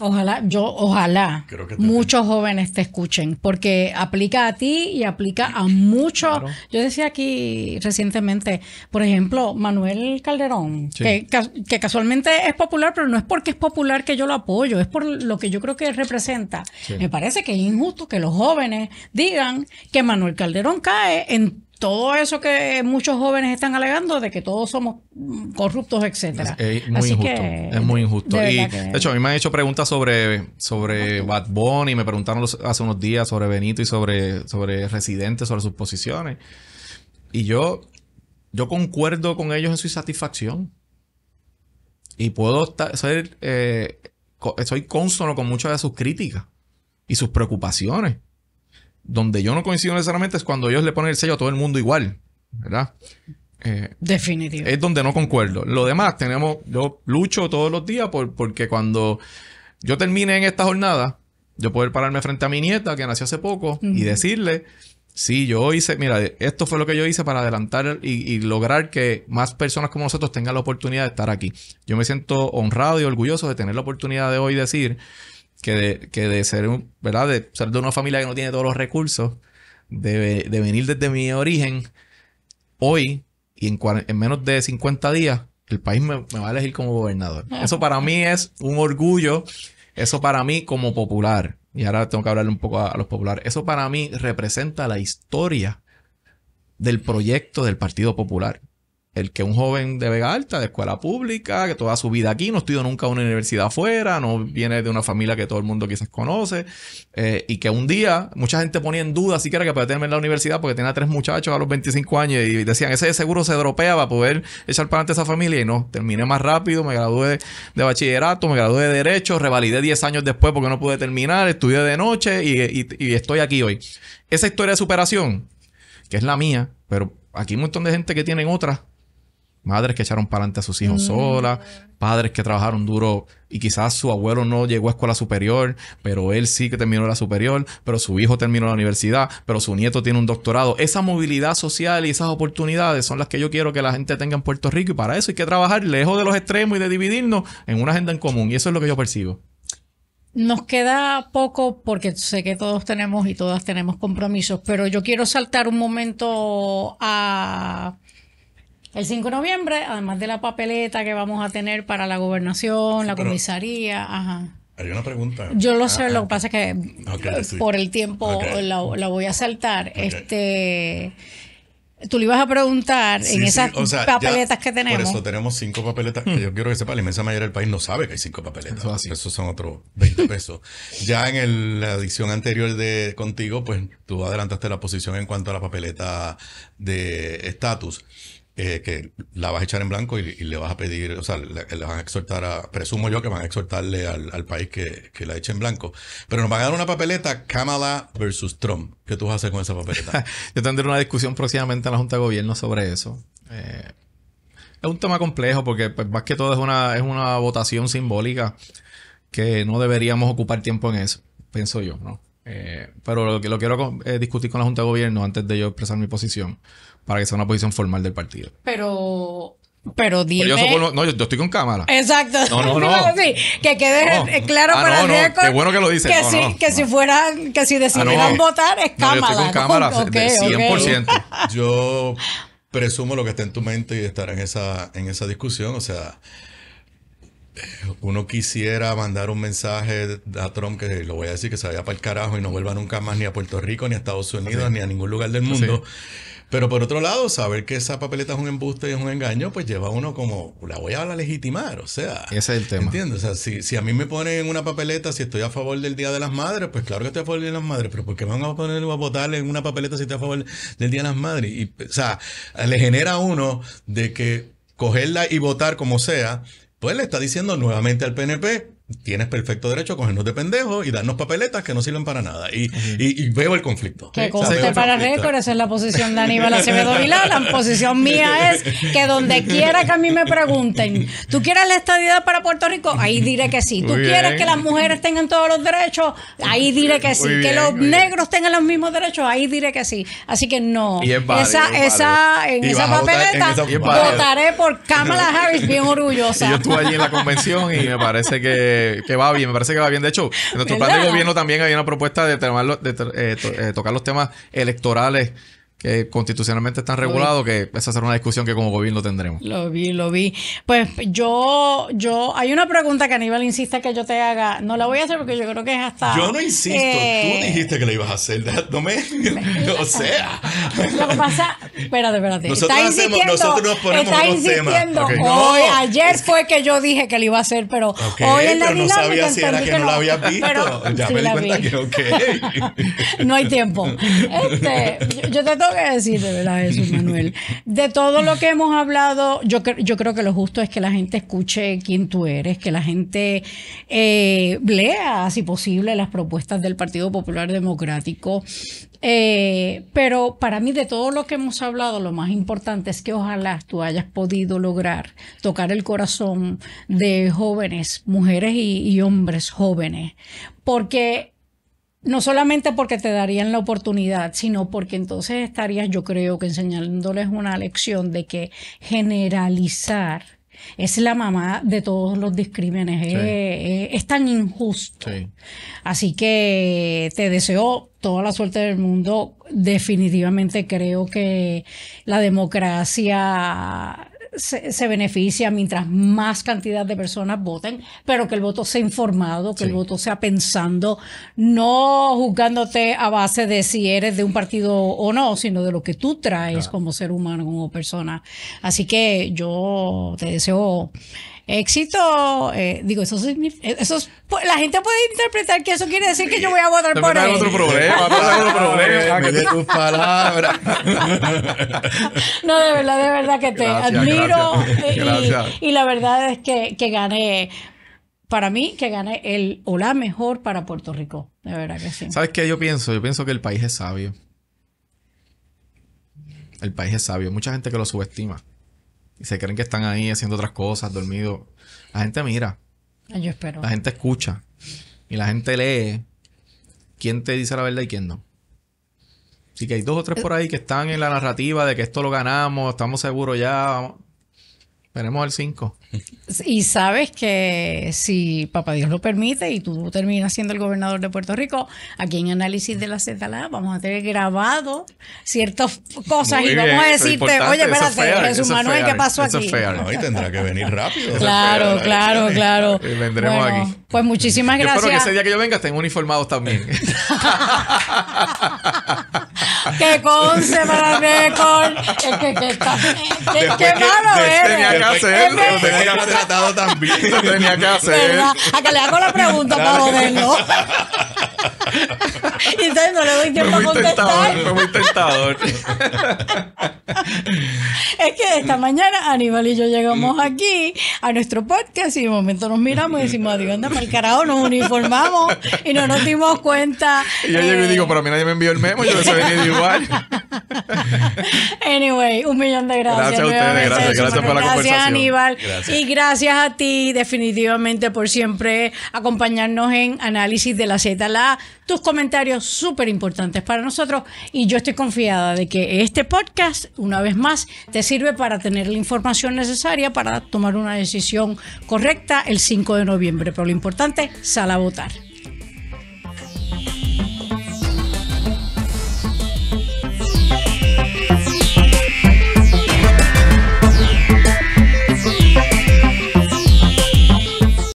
Ojalá, yo, ojalá muchos jóvenes te escuchen, porque aplica a ti y aplica a muchos. Yo decía aquí recientemente, por ejemplo, Manuel Calderón, que, casualmente es popular, pero no es porque es popular que yo lo apoyo, es por lo que yo creo que representa. Me parece que es injusto que los jóvenes digan que Manuel Calderón cae en todo eso que muchos jóvenes están alegando de que todos somos mm, corruptos, etcétera. Es, muy injusto. es muy injusto. De, y, hecho, a mí me han hecho preguntas sobre, sobre Bad Bunny, me preguntaron hace unos días sobre Benito y sobre, sobre Residente, sobre sus posiciones. Y yo, yo concuerdo con ellos en su satisfacción. Y puedo estar, ser, eh, soy cónsono con muchas de sus críticas y sus preocupaciones. Donde yo no coincido necesariamente es cuando ellos le ponen el sello a todo el mundo igual, ¿verdad? Eh, Definitivo. Es donde no concuerdo. Lo demás, tenemos, yo lucho todos los días porque cuando yo termine en esta jornada, yo poder pararme frente a mi nieta que nació hace poco y decirle, sí, yo hice, mira, esto fue lo que yo hice para adelantar y, y, lograr que más personas como nosotros tengan la oportunidad de estar aquí. Yo me siento honrado y orgulloso de tener la oportunidad de hoy decir, que de, que de ser un, ¿verdad? De ser de una familia que no tiene todos los recursos, de, venir desde mi origen, hoy y en, en menos de 50 días, el país me, va a elegir como gobernador. Ah. Eso para mí es un orgullo, eso para mí como popular, y ahora tengo que hablarle un poco a los populares, eso para mí representa la historia del proyecto del Partido Popular. El que un joven de Vega Alta, de escuela pública, que toda su vida aquí, no estudió nunca en una universidad afuera, no viene de una familia que todo el mundo quizás conoce, eh, y que un día mucha gente ponía en duda siquiera que podía tenerme en la universidad porque tenía tres muchachos a los 25 años y decían, ese seguro se dropea para poder echar para adelante esa familia, y no, terminé más rápido, me gradué de bachillerato, me gradué de Derecho, revalidé 10 años después porque no pude terminar, estudié de noche y, estoy aquí hoy. Esa historia de superación, que es la mía, pero aquí hay un montón de gente que tienen otras madres que echaron para adelante a sus hijos mm. solas, padres que trabajaron duro y quizás su abuelo no llegó a escuela superior, pero él sí que terminó la superior, pero su hijo terminó la universidad, pero su nieto tiene un doctorado. Esa movilidad social y esas oportunidades son las que yo quiero que la gente tenga en Puerto Rico y para eso hay que trabajar lejos de los extremos y de dividirnos en una agenda en común y eso es lo que yo percibo. Nos queda poco porque sé que todos tenemos y todas tenemos compromisos, pero yo quiero saltar un momento a el 5 de noviembre, además de la papeleta que vamos a tener para la gobernación, la comisaría, ajá. Hay una pregunta. Yo lo ah, sé, lo ah. que pasa es que por el tiempo la, voy a saltar. Este. Tú le ibas a preguntar en esas papeletas que tenemos. Por eso tenemos cinco papeletas. Que hmm. yo quiero que sepa, la inmensa mayoría del país no sabe que hay cinco papeletas. Eso, son otros 20 pesos. ya en la edición anterior de Contigo, pues tú adelantaste la posición en cuanto a la papeleta de estatus. Eh, que la vas a echar en blanco y, le vas a pedir, o sea, le, van a exhortar a, presumo yo que van a exhortarle al, país que, la eche en blanco. Pero nos van a dar una papeleta Kamala versus Trump. ¿Qué tú vas a hacer con esa papeleta? yo tendré una discusión próximamente en la Junta de Gobierno sobre eso. Eh, es un tema complejo porque pues, más que todo es una, es una votación simbólica que no deberíamos ocupar tiempo en eso, pienso yo, ¿no? Eh, pero lo que lo quiero discutir con la Junta de Gobierno antes de yo expresar mi posición para que sea una posición formal del partido. Pero pero dime. yo no, yo, estoy con cámara. Exacto. No, no, no. Sí, que quede claro ah, para el bueno que lo dices. Que, si, que si fueran, ah, que si decidieran votar, es cámara. yo estoy con cámara, 100%. Yo presumo lo que está en tu mente y estar en esa, en esa discusión. O sea, uno quisiera mandar un mensaje a Trump que lo voy a decir que se vaya para el carajo y no vuelva nunca más ni a Puerto Rico, ni a Estados Unidos, ni a ningún lugar del mundo. Pero por otro lado, saber que esa papeleta es un embuste y es un engaño, pues lleva a uno como, la voy a legitimar, o sea. Ese es el tema. Entiendo, O sea, si, a mí me ponen en una papeleta, si estoy a favor del Día de las Madres, pues claro que estoy a favor del Día de las Madres, pero ¿por qué me van a poner a votar en una papeleta si estoy a favor del Día de las Madres? Y, o sea, le genera a uno de que cogerla y votar como sea, pues le está diciendo nuevamente al PNP, tienes perfecto derecho a cogernos de pendejos y darnos papeletas que no sirven para nada. Y, veo el conflicto. Que conste para récord, esa es la posición de Aníbal Acevedo Vilá. La posición mía es que donde quiera que a mí me pregunten, ¿tú quieres la estadidad para Puerto Rico? Ahí diré que sí. ¿Tú quieres que las mujeres tengan todos los derechos? Ahí diré que sí. que los negros tengan los mismos derechos? Ahí diré que sí. Así que no. esa, en, esa papeleta, votaré por Kamala Harris bien orgullosa. yo estuve allí en la convención y me parece que que, va bien, me parece que va bien. De hecho, en nuestro plan de gobierno también hay una propuesta de, de eh, eh, tocar los temas electorales que constitucionalmente están regulado que esa será una discusión que como gobierno tendremos. Lo vi, lo vi. Pues yo, yo, hay una pregunta que Aníbal insiste que yo te haga. No la voy a hacer porque yo creo que es hasta. Yo no insisto, tú eh, dijiste que la ibas a hacer. No me. o sea. Lo que pasa, espérate, espérate. Nosotros, está nosotros nos ponemos insistiendo. Hoy, ayer fue que yo dije que la iba a hacer, pero hoy en la pero No sabía si era que, no la había visto. ya me di cuenta que no hay tiempo. Este, yo, yo te decir de verdad, eso, Manuel. De todo lo que hemos hablado, yo, creo que lo justo es que la gente escuche quién tú eres, que la gente eh, lea, si posible, las propuestas del Partido Popular Democrático. Eh, pero para mí, de todo lo que hemos hablado, lo más importante es que ojalá tú hayas podido lograr tocar el corazón de jóvenes, mujeres y, y hombres jóvenes, porque no solamente porque te darían la oportunidad, sino porque entonces estarías, yo creo que enseñándoles una lección de que generalizar es la mamá de todos los discrímenes. Eh, eh, es, tan injusto. Así que te deseo toda la suerte del mundo. Definitivamente creo que la democracia se, se, beneficia mientras más cantidad de personas voten, pero que el voto sea informado, que el voto sea pensando, no juzgándote a base de si eres de un partido o no, sino de lo que tú traes como ser humano, como persona. Así que yo te deseo éxito, eh, digo, eso, eh, eso la gente puede interpretar que eso quiere decir que yo voy a votar por él. otro problema, ah, no, de verdad, de verdad que te admiro eh, y, la verdad es que, gane para mí que gane el o mejor para Puerto Rico. De verdad que sí. ¿Sabes qué yo pienso? Yo pienso que el país es sabio. El país es sabio. Mucha gente que lo subestima y se creen que están ahí haciendo otras cosas, dormidos. La gente mira. Ah, yo espero. La gente escucha. Y la gente lee quién te dice la verdad y quién no. Así que hay dos o tres eh. por ahí que están en la narrativa de que esto lo ganamos, estamos seguros ya. Tenemos al 5. Y sabes que si papá Dios lo permite y tú terminas siendo el gobernador de Puerto Rico, aquí en Análisis de la ZLA vamos a tener grabado ciertas cosas y vamos a decirte, oye, espérate, Jesús Manuel, ¿qué pasó aquí? No, y tendrá que venir rápido. claro, claro, claro. Y vendremos aquí. Pues muchísimas gracias. Yo espero que ese día que yo venga estén uniformados también. que conce para récord. Es que, que, está, que, malo este eres. Tenía que hacer. Lo tenía tratado también. Lo tenía que hacer. ¿Verdad? A que le hago la pregunta para joderlo. y entonces no le doy tiempo a contestar. muy es que esta mañana Aníbal y yo llegamos mm. aquí a nuestro podcast y de momento nos miramos y decimos, adiós, anda mal carajo, nos uniformamos y no nos dimos cuenta. Y yo llego y digo, pero a mí nadie me envió el memo, yo sé sabía igual. anyway, un millón de gracias. Gracias a ustedes, gracias, gracias por la gracias, Aníbal. Y gracias a ti definitivamente por siempre acompañarnos en Análisis de la Z tus comentarios súper importantes para nosotros y yo estoy confiada de que este podcast, una vez más, te sirve para tener la información necesaria para tomar una decisión correcta el 5 de noviembre. Pero lo importante, sal a votar.